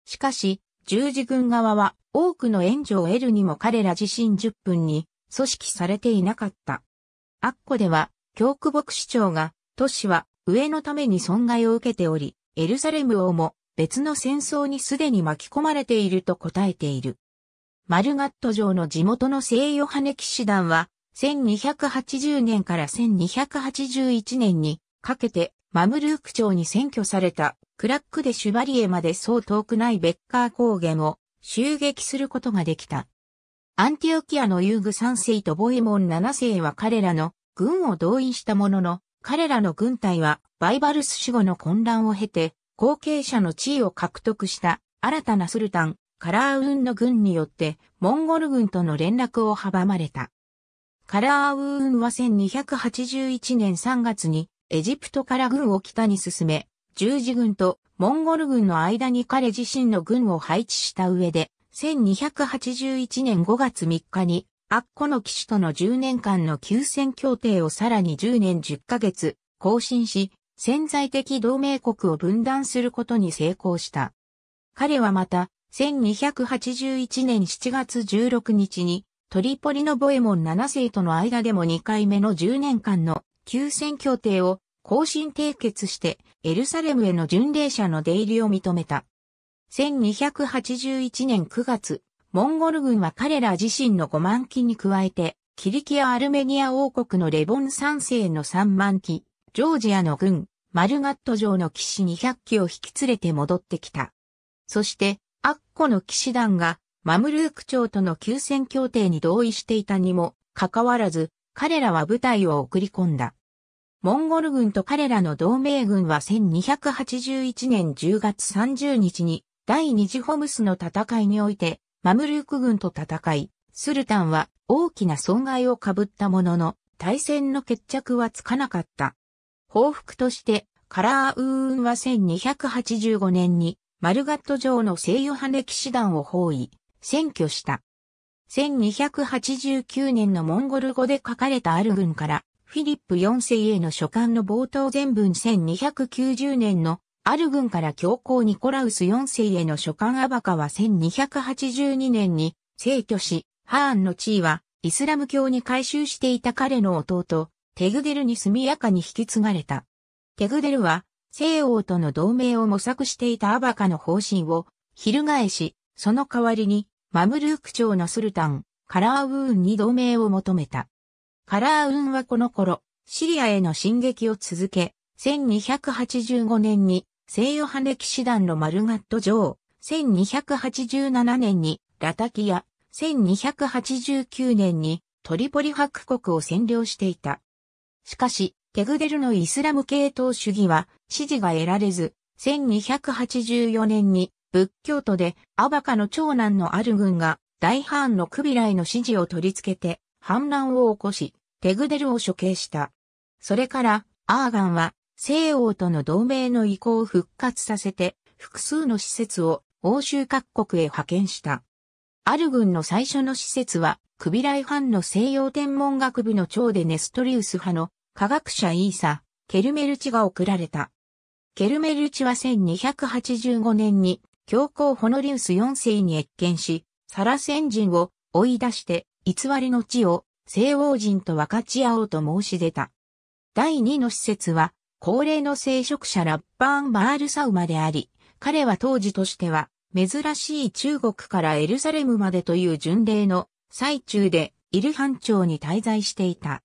しかし、十字軍側は多くの援助を得るにも彼ら自身10分に組織されていなかった。アッコでは、教区牧師長が、都市は上のために損害を受けており、エルサレム王も別の戦争にすでに巻き込まれていると答えている。マルガット城の地元の聖ヨハネ騎士団は、1280年から1281年にかけてマムルーク町に占拠されたクラックでシュバリエまでそう遠くないベッカー高原を襲撃することができた。アンティオキアの遊具3世とボエモン7世は彼らの軍を動員したものの、彼らの軍隊はバイバルス死後の混乱を経て後継者の地位を獲得した新たなスルタン、カラーウーンの軍によってモンゴル軍との連絡を阻まれた。カラーウーンは1281年3月にエジプトから軍を北に進め、十字軍とモンゴル軍の間に彼自身の軍を配置した上で、1281年5月3日に、アッコの騎士との10年間の休戦協定をさらに10年10ヶ月更新し、潜在的同盟国を分断することに成功した。彼はまた、1281年7月16日に、トリポリのボエモン7世との間でも2回目の10年間の休戦協定を更新締結してエルサレムへの巡礼者の出入りを認めた。1281年9月、モンゴル軍は彼ら自身の5万機に加えて、キリキア・アルメニア王国のレボン3世の3万機、ジョージアの軍、マルガット城の騎士200機を引き連れて戻ってきた。そして、アッコの騎士団がマムルーク町との休戦協定に同意していたにもかかわらず、彼らは部隊を送り込んだ。モンゴル軍と彼らの同盟軍は1281年10月30日に第二次ホムスの戦いにおいてマムルーク軍と戦い、スルタンは大きな損害をかぶったものの、対戦の決着はつかなかった。報復として、カラーウーンは1285年にマルガット城の西ヨハネ騎士団を包囲、占拠した。1289年のモンゴル語で書かれたアル軍から、フィリップ4世への書簡の冒頭全文1290年のアル軍から教皇ニコラウス4世への書簡アバカは1282年に占拠し、ハーンの地位はイスラム教に改宗していた彼の弟、テグデルに速やかに引き継がれた。テグデルは、西欧との同盟を模索していたアバカの方針を、翻し、その代わりに、マムルーク朝のスルタン、カラーウーンに同盟を求めた。カラーウーンはこの頃、シリアへの進撃を続け、1285年に、西ヨハネ騎士団のマルガット城、1287年にラタキア、1289年にトリポリク国を占領していた。しかし、テグデルのイスラム系統主義は支持が得られず、1284年に仏教徒でアバカの長男のアル軍が大ハーンのクビライの支持を取り付けて反乱を起こし、テグデルを処刑した。それからアーガンは西欧との同盟の意向を復活させて複数の施設を欧州各国へ派遣した。アル軍の最初の施設はクビライ・ハンの西洋天文学部の長でネストリウス派の科学者イーサ、ケルメルチが贈られた。ケルメルチは1285年に教皇ホノリウス4世に越見し、サラセン人を追い出して偽りの地を西王人と分かち合おうと申し出た。第2の施設は高齢の聖職者ラッパーン・バールサウマであり、彼は当時としては珍しい中国からエルサレムまでという巡礼の最中でイルハン町に滞在していた。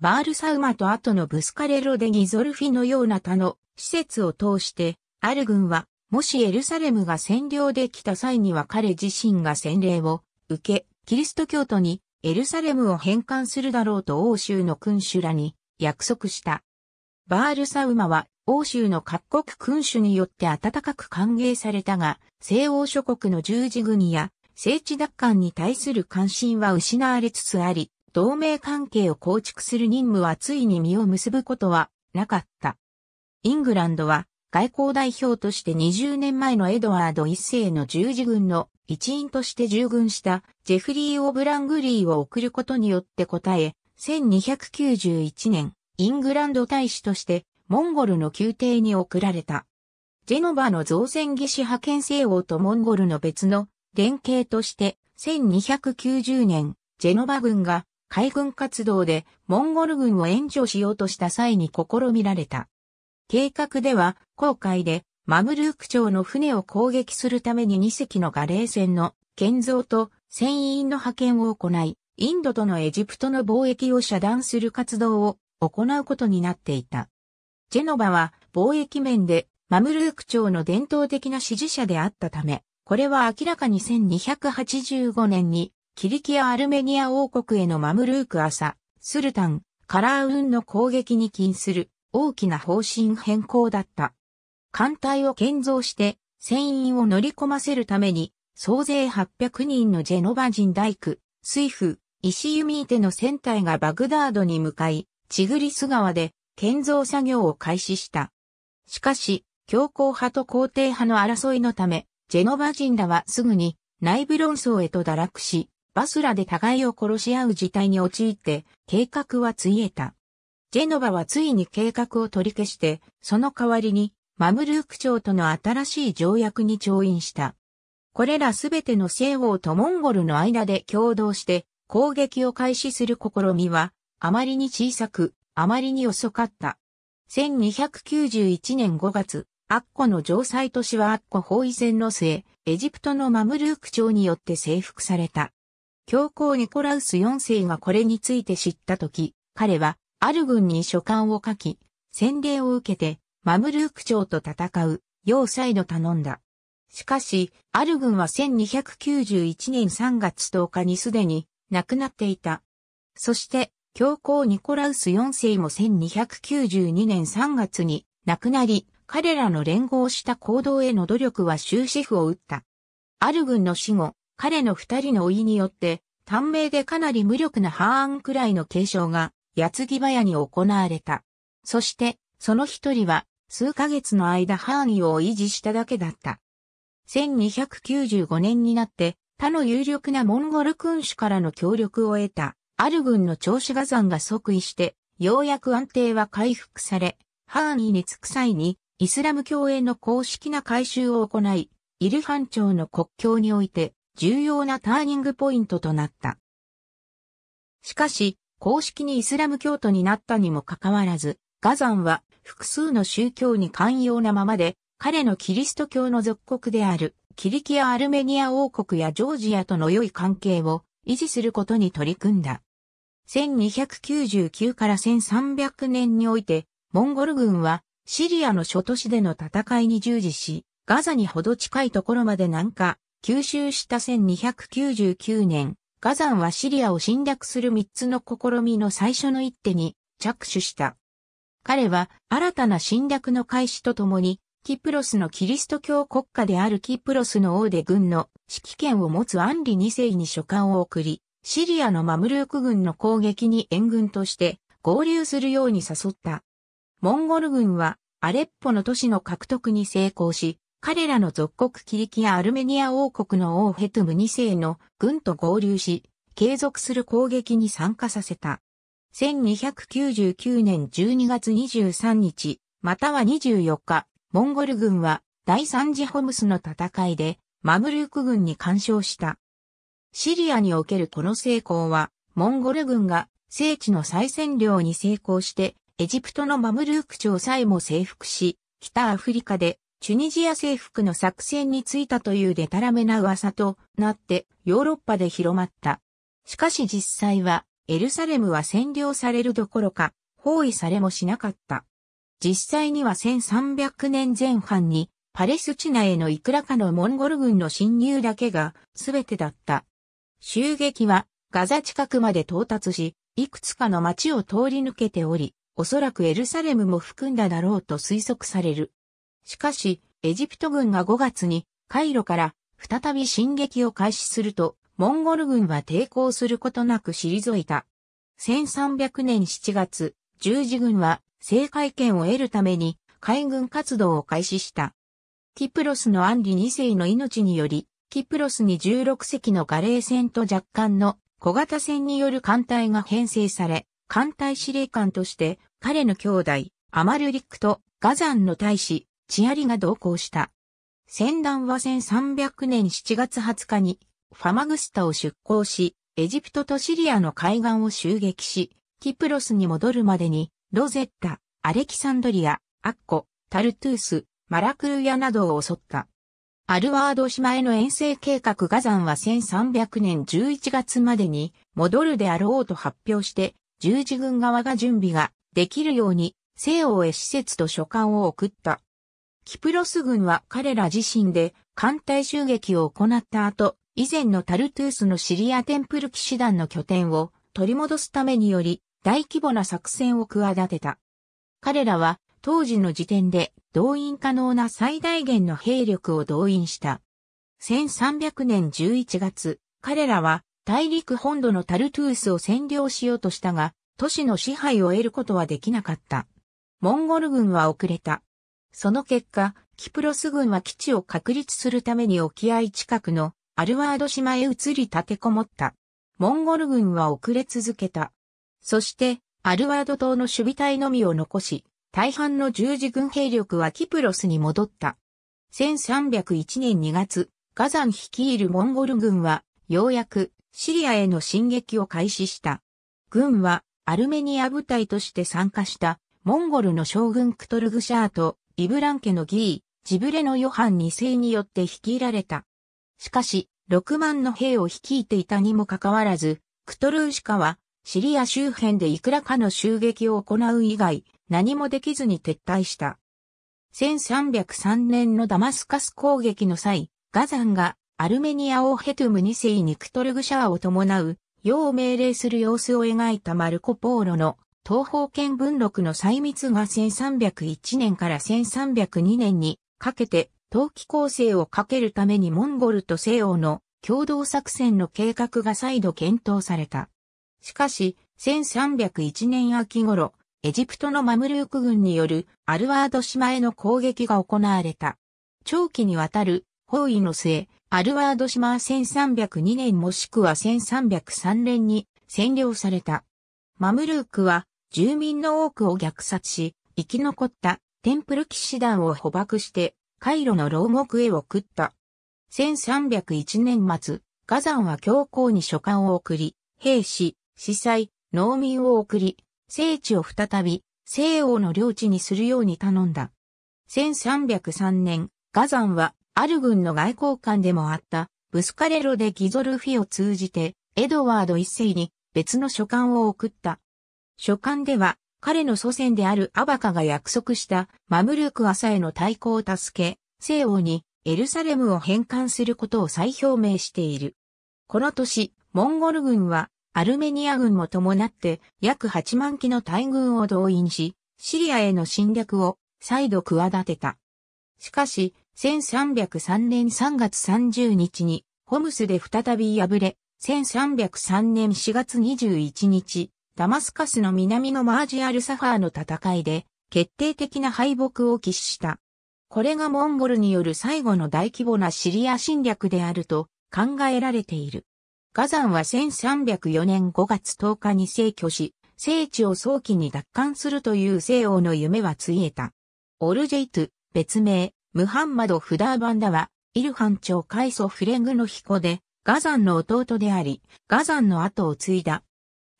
バールサウマと後のブスカレロデギゾルフィのような他の施設を通して、アル軍は、もしエルサレムが占領できた際には彼自身が洗礼を受け、キリスト教徒にエルサレムを返還するだろうと欧州の君主らに約束した。バールサウマは欧州の各国君主によって温かく歓迎されたが、西欧諸国の十字軍や聖地奪還に対する関心は失われつつあり、同盟関係を構築する任務はついに実を結ぶことはなかった。イングランドは外交代表として20年前のエドワード一世の十字軍の一員として従軍したジェフリー・オブラングリーを送ることによって答え、1291年、イングランド大使としてモンゴルの宮廷に送られた。ジェノバの造船技師派遣西欧とモンゴルの別の連携として、1290年、ジェノバ軍が海軍活動でモンゴル軍を援助しようとした際に試みられた。計画では、航海でマムルーク朝の船を攻撃するために2隻のガレー船の建造と船員の派遣を行い、インドとのエジプトの貿易を遮断する活動を行うことになっていた。ジェノバは貿易面でマムルーク朝の伝統的な支持者であったため、これは明らかに1285年に、キリキア・アルメニア王国へのマムルーク朝、スルタン、カラーウンの攻撃に禁する大きな方針変更だった。艦隊を建造して、船員を乗り込ませるために、総勢800人のジェノバ人大工、水夫、石弓いての船体がバグダードに向かい、チグリス川で建造作業を開始した。しかし、強硬派と皇帝派の争いのため、ジェノバ人らはすぐに内部論争へと堕落し、バスラで互いを殺し合う事態に陥って計画はついえた。ジェノバはついに計画を取り消して、その代わりにマムルーク朝との新しい条約に調印した。これらすべての西欧とモンゴルの間で共同して攻撃を開始する試みは、あまりに小さく、あまりに遅かった。1291年5月、アッコの城塞都市はアッコ包囲戦の末、エジプトのマムルーク朝によって征服された。教皇ニコラウス4世がこれについて知ったとき、彼はある軍に書簡を書き、洗礼を受けてマムルーク朝と戦う、要塞の頼んだ。しかし、ある軍は1291年3月10日にすでに亡くなっていた。そして、教皇ニコラウス4世も1292年3月に亡くなり、彼らの連合した行動への努力は終止符を打った。アル軍の死後、彼の二人の老いによって、短命でかなり無力なハーンくらいの継承が、矢継ぎ早に行われた。そして、その一人は、数ヶ月の間範囲を維持しただけだった。1295年になって、他の有力なモンゴル君主からの協力を得た、アル軍の長子火山が即位して、ようやく安定は回復され、範囲に着く際に、イスラム教への公式な改修を行い、イルハン朝の国境において重要なターニングポイントとなった。しかし、公式にイスラム教徒になったにもかかわらず、ガザンは複数の宗教に寛容なままで、彼のキリスト教の属国であるキリキア・アルメニア王国やジョージアとの良い関係を維持することに取り組んだ。1299から1300年において、モンゴル軍はシリアの諸都市での戦いに従事し、ガザにほど近いところまで南下、吸収した1299年、ガザンはシリアを侵略する3つの試みの最初の一手に着手した。彼は新たな侵略の開始とともに、キプロスのキリスト教国家であるキプロスの王で軍の指揮権を持つアンリ2世に書簡を送り、シリアのマムルーク軍の攻撃に援軍として合流するように誘った。モンゴル軍はアレッポの都市の獲得に成功し、彼らの属国キリキやアルメニア王国の王ヘトム2世の軍と合流し、継続する攻撃に参加させた。1299年12月23日、または24日、モンゴル軍は第三次ホムスの戦いでマムルーク軍に干渉した。シリアにおけるこの成功は、モンゴル軍が聖地の再占領に成功してエジプトのマムルーク朝さえも征服し、北アフリカでチュニジア征服の作戦についたというデタラメな噂となってヨーロッパで広まった。しかし実際はエルサレムは占領されるどころか包囲されもしなかった。実際には1300年前半にパレスチナへのいくらかのモンゴル軍の侵入だけが全てだった。襲撃はガザ近くまで到達し、いくつかの町を通り抜けており、おそらくエルサレムも含んだだろうと推測される。しかし、エジプト軍が5月にカイロから再び進撃を開始すると、モンゴル軍は抵抗することなく退いた。1300年7月、十字軍は政界権を得るために海軍活動を開始した。キプロスのアンリ2世の命により、キプロスに16隻のガレー船と若干の小型船による艦隊が編成され、艦隊司令官として彼の兄弟、アマルリックとガザンの大使、チアリが同行した。戦団は1300年7月20日にファマグスタを出港し、エジプトとシリアの海岸を襲撃し、キプロスに戻るまでに、ロゼッタ、アレキサンドリア、アッコ、タルトゥース、マラクルヤなどを襲った。アルワード島への遠征計画ガザンは1300年11月までに戻るであろうと発表して十字軍側が準備ができるように西欧へ施設と書簡を送った。キプロス軍は彼ら自身で艦隊襲撃を行った後、以前のタルトゥースのシリアテンプル騎士団の拠点を取り戻すためにより大規模な作戦を企てた。彼らは当時の時点で動員可能な最大限の兵力を動員した。1300年11月、彼らは大陸本土のタルトゥースを占領しようとしたが、都市の支配を得ることはできなかった。モンゴル軍は遅れた。その結果、キプロス軍は基地を確立するために沖合近くのアルワード島へ移り立てこもった。モンゴル軍は遅れ続けた。そして、アルワード島の守備隊のみを残し、大半の十字軍兵力はキプロスに戻った。1301年2月、ガザン率いるモンゴル軍は、ようやくシリアへの進撃を開始した。軍はアルメニア部隊として参加したモンゴルの将軍クトルグシャーとイブラン家のギー、ジブレのヨハン2世によって率いられた。しかし、6万の兵を率いていたにもかかわらず、クトルーシカはシリア周辺でいくらかの襲撃を行う以外何もできずに撤退した。1303年のダマスカス攻撃の際、ガザンがアルメニア王ヘトゥム2世にクトルグシャワを伴う、世を命令する様子を描いたマルコ・ポーロの東方見文録の細密が1301年から1302年にかけて冬季攻勢をかけるためにモンゴルと西欧の共同作戦の計画が再度検討された。しかし、1301年秋頃、エジプトのマムルーク軍によるアルワード島への攻撃が行われた。長期にわたる包囲の末、アルワード島は1302年もしくは1303年に占領された。マムルークは住民の多くを虐殺し、生き残ったテンプル騎士団を捕獲して、カイロの牢獄へ送った。1301年末、ガザンは教皇に書簡を送り、兵士、司祭、農民を送り、聖地を再び西欧の領地にするように頼んだ。1303年、ガザンはアル軍の外交官でもあった、ブスカレロでギゾルフィを通じて、エドワード一世に別の書簡を送った。書簡では、彼の祖先であるアバカが約束したマムルーク朝への対抗を助け、西欧にエルサレムを返還することを再表明している。この年、モンゴル軍はアルメニア軍も伴って約8万機の大軍を動員し、シリアへの侵略を再度企てた。しかし、1303年3月30日に、ホムスで再び敗れ、1303年4月21日、ダマスカスの南のマージアルサファーの戦いで、決定的な敗北を喫した。これがモンゴルによる最後の大規模なシリア侵略であると考えられている。ガザンは1304年5月10日に制挙し、聖地を早期に奪還するという西欧の夢はついえた。オルジェイト、別名、ムハンマド・フダーバンダは、イルハン朝カイソ・フレングの彦で、ガザンの弟であり、ガザンの後を継いだ。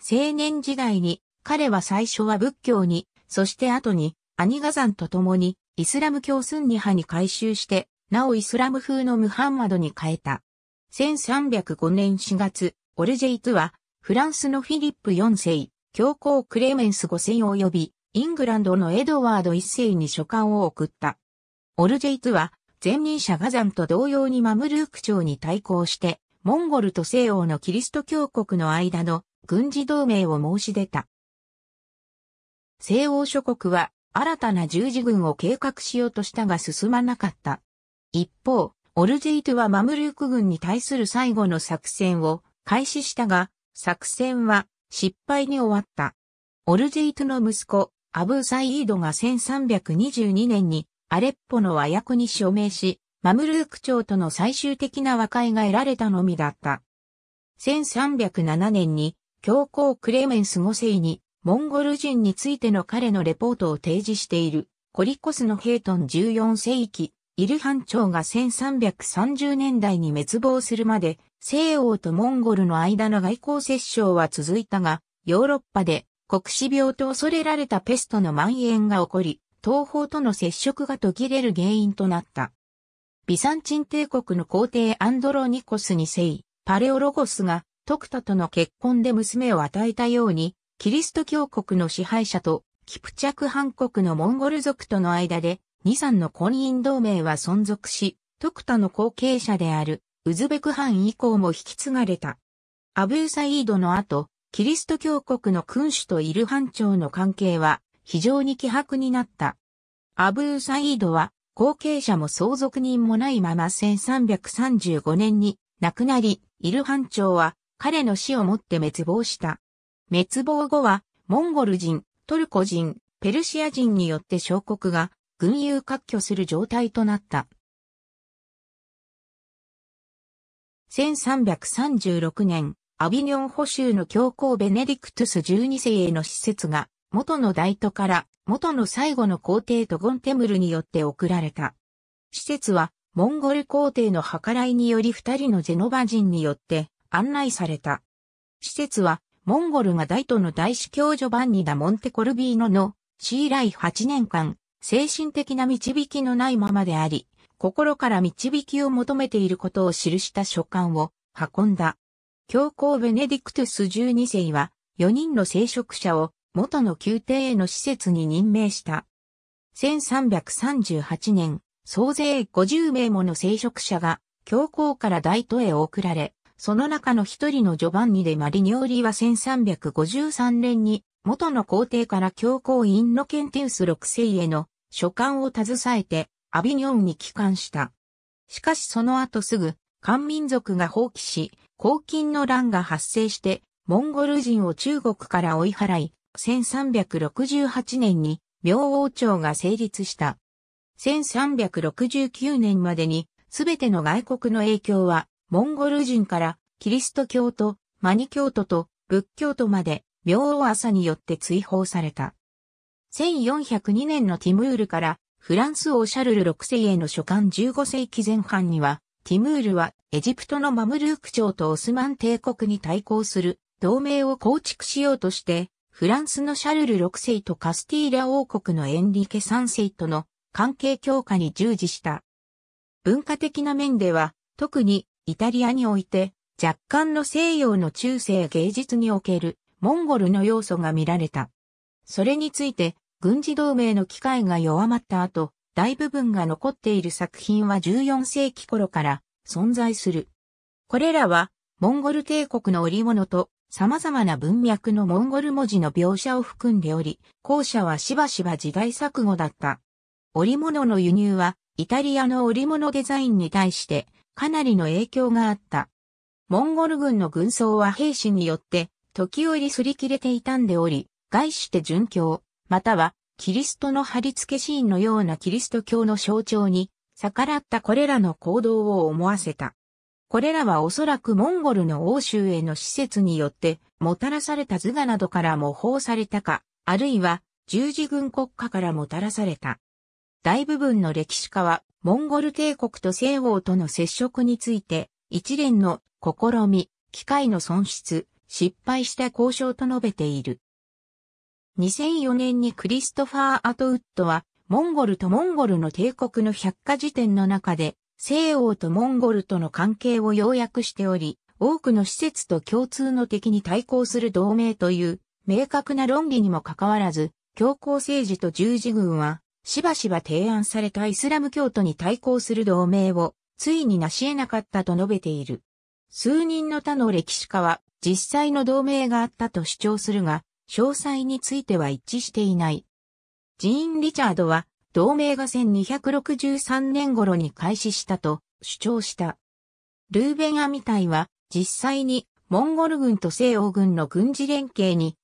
青年時代に、彼は最初は仏教に、そして後に、兄ガザンと共に、イスラム教スンニ派に改修して、なおイスラム風のムハンマドに変えた。1305年4月、オルジェイツは、フランスのフィリップ4世、教皇クレメンス5世及び、イングランドのエドワード1世に書簡を送った。オルジェイツは、前任者ガザンと同様にマムルーク朝に対抗して、モンゴルと西欧のキリスト教国の間の軍事同盟を申し出た。西欧諸国は新たな十字軍を計画しようとしたが進まなかった。一方、オルジェイトはマムルーク軍に対する最後の作戦を開始したが、作戦は失敗に終わった。オルジェイトの息子、アブーサイードが1322年にアレッポの和訳に署名し、マムルーク朝との最終的な和解が得られたのみだった。1307年に、教皇クレメンス5世に、モンゴル人についての彼のレポートを提示している、コリコスのヘイトン14世紀、イルハン朝が1330年代に滅亡するまで、西欧とモンゴルの間の外交折衝は続いたが、ヨーロッパで国死病と恐れられたペストの蔓延が起こり、東方との接触が途切れる原因となった。ビサンチン帝国の皇帝アンドロニコス2世、パレオロゴスが、トクタとの結婚で娘を与えたように、キリスト教国の支配者と、キプチャクハン国のモンゴル族との間で、二三の婚姻同盟は存続し、トクタの後継者である、ウズベクン以降も引き継がれた。アブーサイードの後、キリスト教国の君主とイルン長の関係は、非常に希薄になった。アブー・サイードは、後継者も相続人もないまま1335年に亡くなり、イルハン朝は彼の死をもって滅亡した。滅亡後は、モンゴル人、トルコ人、ペルシア人によって小国が軍友割拠する状態となった。1336年、アビニョン保守の教皇ベネディクトゥス12世への施設が元の大都から元の最後の皇帝ドゴンテムルによって送られた。施設はモンゴル皇帝の計らいにより二人のゼノバ人によって案内された。施設はモンゴルが大都の大司教ジバンニダ・モンテコルビーノの死以来8年間、精神的な導きのないままであり、心から導きを求めていることを記した書簡を運んだ。教皇ベネディクトゥス12世は4人の聖職者を元の宮廷への施設に任命した。1338年、総勢50名もの聖職者が、教皇から大都へ送られ、その中の一人のジョバンニでマリニョーリは1353年に、元の皇帝から教皇インノケンテウス6世への書簡を携えて、アビニョンに帰還した。しかしその後すぐ、漢民族が放棄し、黄金の乱が発生して、モンゴル人を中国から追い払い、1368年に明王朝が成立した。1369年までにすべての外国の影響はモンゴル人からキリスト教徒、マニ教徒と仏教徒まで明王朝によって追放された。1402年のティムールからフランス王シャルル6世への書簡15世紀前半には、ティムールはエジプトのマムルーク朝とオスマン帝国に対抗する同盟を構築しようとしてフランスのシャルル6世とカスティーリャ王国のエンリケ3世との関係強化に従事した。文化的な面では、特にイタリアにおいて、若干の西洋の中世芸術におけるモンゴルの要素が見られた。それについて、軍事同盟の機会が弱まった後、大部分が残っている作品は14世紀頃から存在する。これらは、モンゴル帝国の織物と様々な文脈のモンゴル文字の描写を含んでおり、後者はしばしば時代錯誤だった。織物の輸入は、イタリアの織物デザインに対して、かなりの影響があった。モンゴル軍の軍装は兵士によって、時折擦り切れていたんでおり、外して殉教、または、キリストの貼り付けシーンのようなキリスト教の象徴に、逆らったこれらの行動を思わせた。これらはおそらくモンゴルの欧州への施設によってもたらされた図画などから模倣されたか、あるいは十字軍国家からもたらされた。大部分の歴史家はモンゴル帝国と西欧との接触について一連の試み、機会の損失、失敗した交渉と述べている。2004年にクリストファー・アトウッドはモンゴルとモンゴルの帝国の百科事典の中で西欧とモンゴルとの関係を要約しており、多くの施設と共通の敵に対抗する同盟という明確な論理にもかかわらず、強硬政治と十字軍は、しばしば提案されたイスラム教徒に対抗する同盟を、ついに成し得なかったと述べている。数人の他の歴史家は、実際の同盟があったと主張するが、詳細については一致していない。ジーン・リチャードは、同盟が1263年頃に開始したと主張した。ルーベンアミタイは実際にモンゴル軍と西欧軍の軍事連携に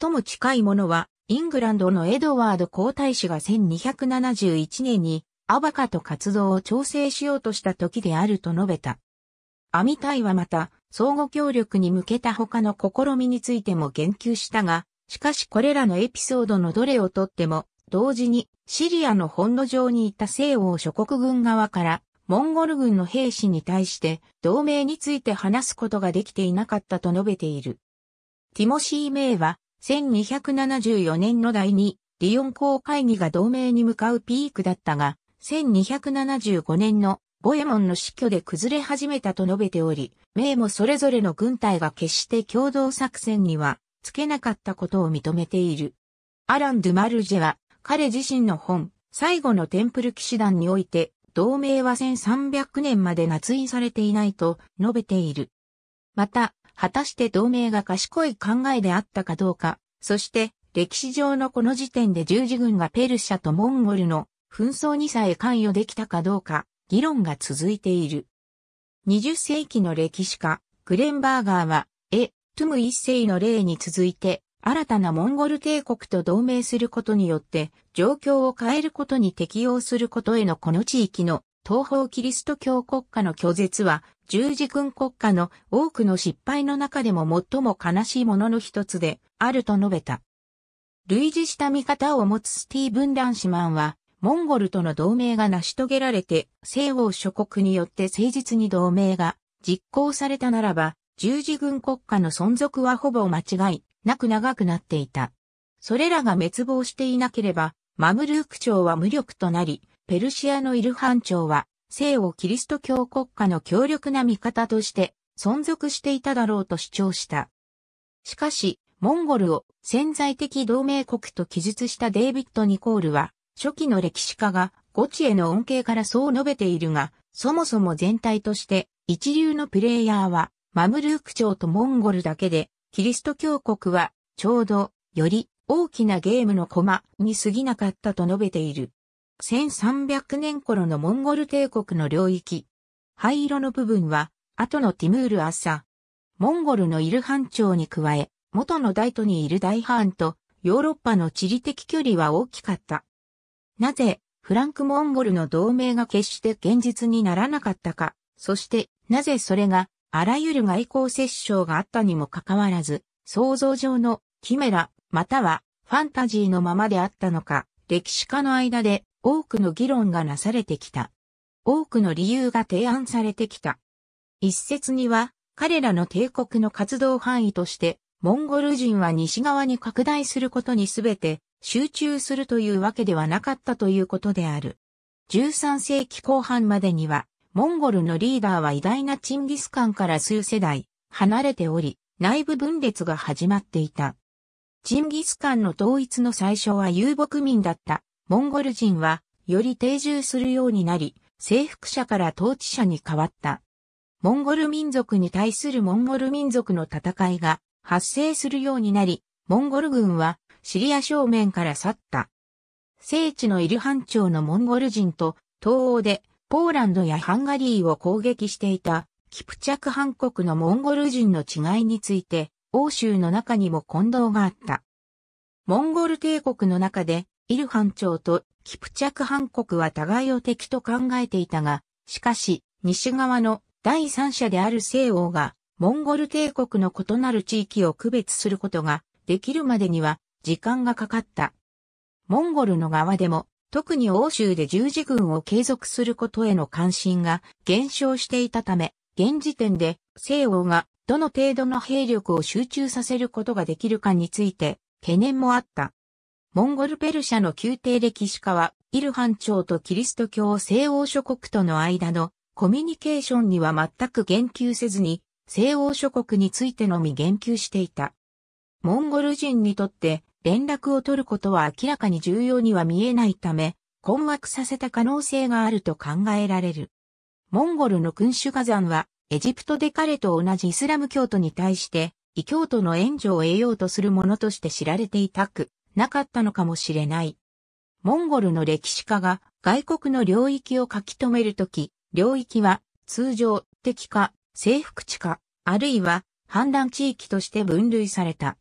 最も近いものはイングランドのエドワード皇太子が1271年にアバカと活動を調整しようとした時であると述べた。アミタイはまた相互協力に向けた他の試みについても言及したが、しかしこれらのエピソードのどれをとっても同時にシリアの本土上にいた西欧諸国軍側からモンゴル軍の兵士に対して同盟について話すことができていなかったと述べている。ティモシー・メイは1274年の第2リヨン公会議が同盟に向かうピークだったが、1275年のボエモンの死去で崩れ始めたと述べており、メイもそれぞれの軍隊が決して共同作戦にはつけなかったことを認めている。アラン・ドゥ・マルジェは彼自身の本、最後のテンプル騎士団において、同盟は1300年まで夏印されていないと述べている。また、果たして同盟が賢い考えであったかどうか、そして歴史上のこの時点で十字軍がペルシャとモンゴルの紛争にさえ関与できたかどうか、議論が続いている。20世紀の歴史家、グレンバーガーは、エ・トゥム一世の例に続いて、新たなモンゴル帝国と同盟することによって、状況を変えることに適応することへのこの地域の東方キリスト教国家の拒絶は、十字軍国家の多くの失敗の中でも最も悲しいものの一つであると述べた。類似した見方を持つスティーブン・ランシマンは、モンゴルとの同盟が成し遂げられて、西欧諸国によって誠実に同盟が実行されたならば、十字軍国家の存続はほぼ間違いなく長くなっていた。それらが滅亡していなければ、マムルーク朝は無力となり、ペルシアのイルハン朝は、西欧キリスト教国家の強力な味方として存続していただろうと主張した。しかし、モンゴルを潜在的同盟国と記述したデイビッド・ニコールは、初期の歴史家がゴチへの恩恵からそう述べているが、そもそも全体として一流のプレイヤーはマムルーク朝とモンゴルだけでキリスト教国は、ちょうど、より大きなゲームの駒に過ぎなかったと述べている。1300年頃のモンゴル帝国の領域。灰色の部分は、後のティムール・アッサ。モンゴルのイルハン朝に加え、元の大都にいる大ハーンと、ヨーロッパの地理的距離は大きかった。なぜ、フランク・モンゴルの同盟が決して現実にならなかったか、そして、なぜそれがあらゆる外交折衝があったにもかかわらず、想像上のキメラ、またはファンタジーのままであったのか、歴史家の間で多くの議論がなされてきた。多くの理由が提案されてきた。一説には、彼らの帝国の活動範囲として、モンゴル人は西側に拡大することにすべて集中するというわけではなかったということである。13世紀後半までには、モンゴルのリーダーは偉大なチンギスカンから数世代離れており、内部分裂が始まっていた。チンギスカンの統一の最初は遊牧民だったモンゴル人はより定住するようになり、征服者から統治者に変わった。モンゴル民族に対するモンゴル民族の戦いが発生するようになり、モンゴル軍はシリア正面から去った。聖地のイルハン朝のモンゴル人と東欧でポーランドやハンガリーを攻撃していたキプチャクハン国のモンゴル人の違いについて、欧州の中にも混同があった。モンゴル帝国の中で、イルハン朝とキプチャクハン国は互いを敵と考えていたが、しかし、西側の第三者である西欧が、モンゴル帝国の異なる地域を区別することができるまでには時間がかかった。モンゴルの側でも特に欧州で十字軍を継続することへの関心が減少していたため、現時点で西欧がどの程度の兵力を集中させることができるかについて懸念もあった。モンゴルペルシャの宮廷歴史家は、イルハン朝とキリスト教西欧諸国との間のコミュニケーションには全く言及せずに、西欧諸国についてのみ言及していた。モンゴル人にとって連絡を取ることは明らかに重要には見えないため、困惑させた可能性があると考えられる。モンゴルの君主火山は、エジプトで彼と同じイスラム教徒に対して、異教徒の援助を得ようとするものとして知られていたく、なかったのかもしれない。モンゴルの歴史家が外国の領域を書き留めるとき、領域は通常、敵か、征服地か、あるいは反乱地域として分類された。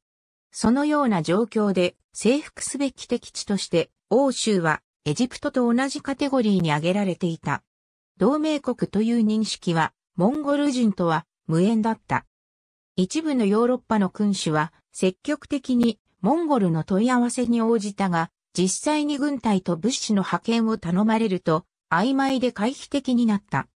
そのような状況で征服すべき敵地として欧州はエジプトと同じカテゴリーに挙げられていた。同盟国という認識はモンゴル人とは無縁だった。一部のヨーロッパの君主は積極的にモンゴルの問い合わせに応じたが、実際に軍隊と物資の派遣を頼まれると曖昧で回避的になった。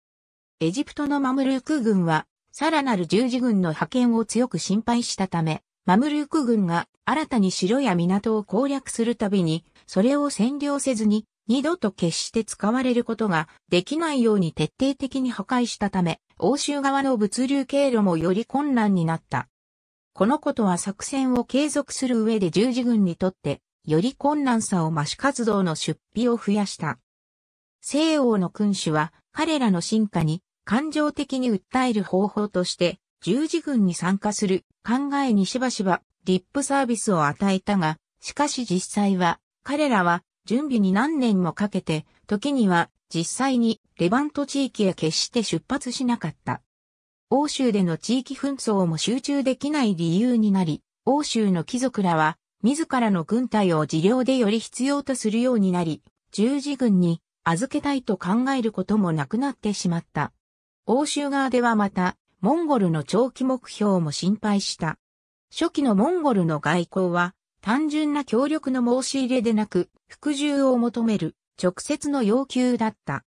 エジプトのマムルーク軍はさらなる十字軍の派遣を強く心配したため、マムルーク軍が新たに城や港を攻略するたびに、それを占領せずに、二度と決して使われることができないように徹底的に破壊したため、欧州側の物流経路もより困難になった。このことは作戦を継続する上で十字軍にとって、より困難さを増し活動の出費を増やした。西欧の君主は彼らの進化に感情的に訴える方法として十字軍に参加する考えにしばしばリップサービスを与えたが、しかし実際は彼らは準備に何年もかけて、時には実際にレバント地域へ決して出発しなかった。欧州での地域紛争も集中できない理由になり、欧州の貴族らは自らの軍隊を自領でより必要とするようになり、十字軍に預けたいと考えることもなくなってしまった。欧州側ではまた、モンゴルの長期目標も心配した。初期のモンゴルの外交は、単純な協力の申し入れでなく、服従を求める直接の要求だった。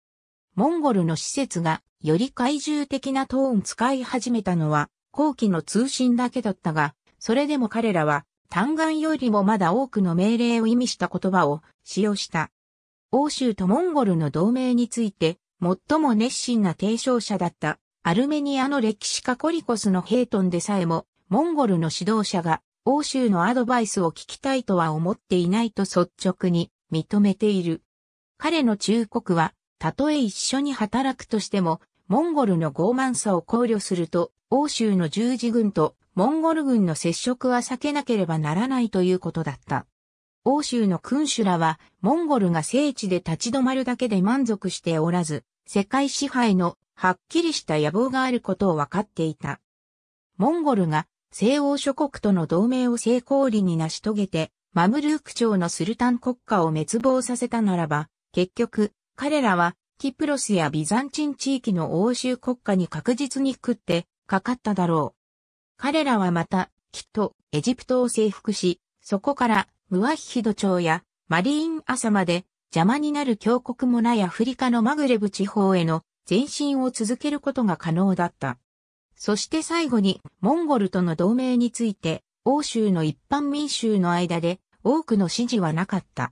モンゴルの施設がより怪獣的なトーン使い始めたのは後期の通信だけだったが、それでも彼らは単眼よりもまだ多くの命令を意味した言葉を使用した。欧州とモンゴルの同盟について最も熱心な提唱者だったアルメニアの歴史家コリコスのヘイトンでさえも、モンゴルの指導者が、欧州のアドバイスを聞きたいとは思っていないと率直に認めている。彼の忠告は、たとえ一緒に働くとしても、モンゴルの傲慢さを考慮すると、欧州の十字軍とモンゴル軍の接触は避けなければならないということだった。欧州の君主らは、モンゴルが聖地で立ち止まるだけで満足しておらず、世界支配のはっきりした野望があることを分かっていた。モンゴルが西欧諸国との同盟を成功裏に成し遂げて、マムルーク朝のスルタン国家を滅亡させたならば、結局、彼らは、キプロスやビザンチン地域の欧州国家に確実に食って、かかっただろう。彼らはまた、きっと、エジプトを征服し、そこから、ムワヒヒド朝や、マリーン朝まで、邪魔になる強国ないアフリカのマグレブ地方への前進を続けることが可能だった。そして最後に、モンゴルとの同盟について、欧州の一般民衆の間で多くの支持はなかった。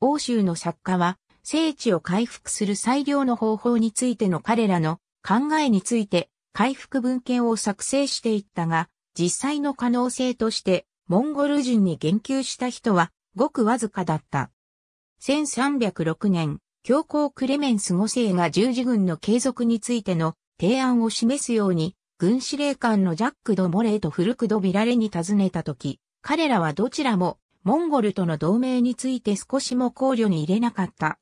欧州の作家は、聖地を回復する最良の方法についての彼らの考えについて回復文献を作成していったが、実際の可能性としてモンゴル人に言及した人はごくわずかだった。1306年、教皇クレメンス5世が十字軍の継続についての提案を示すように、軍司令官のジャック・ド・モレーとフルク・ド・ビラレに尋ねたとき、彼らはどちらもモンゴルとの同盟について少しも考慮に入れなかった。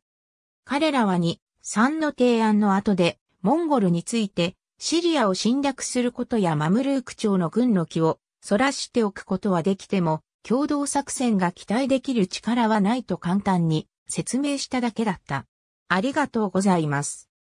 彼らは2、3の提案の後で、モンゴルについて、シリアを侵略することやマムルーク朝の軍の気を逸らしておくことはできても、共同作戦が期待できる力はないと簡単に説明しただけだった。ありがとうございます。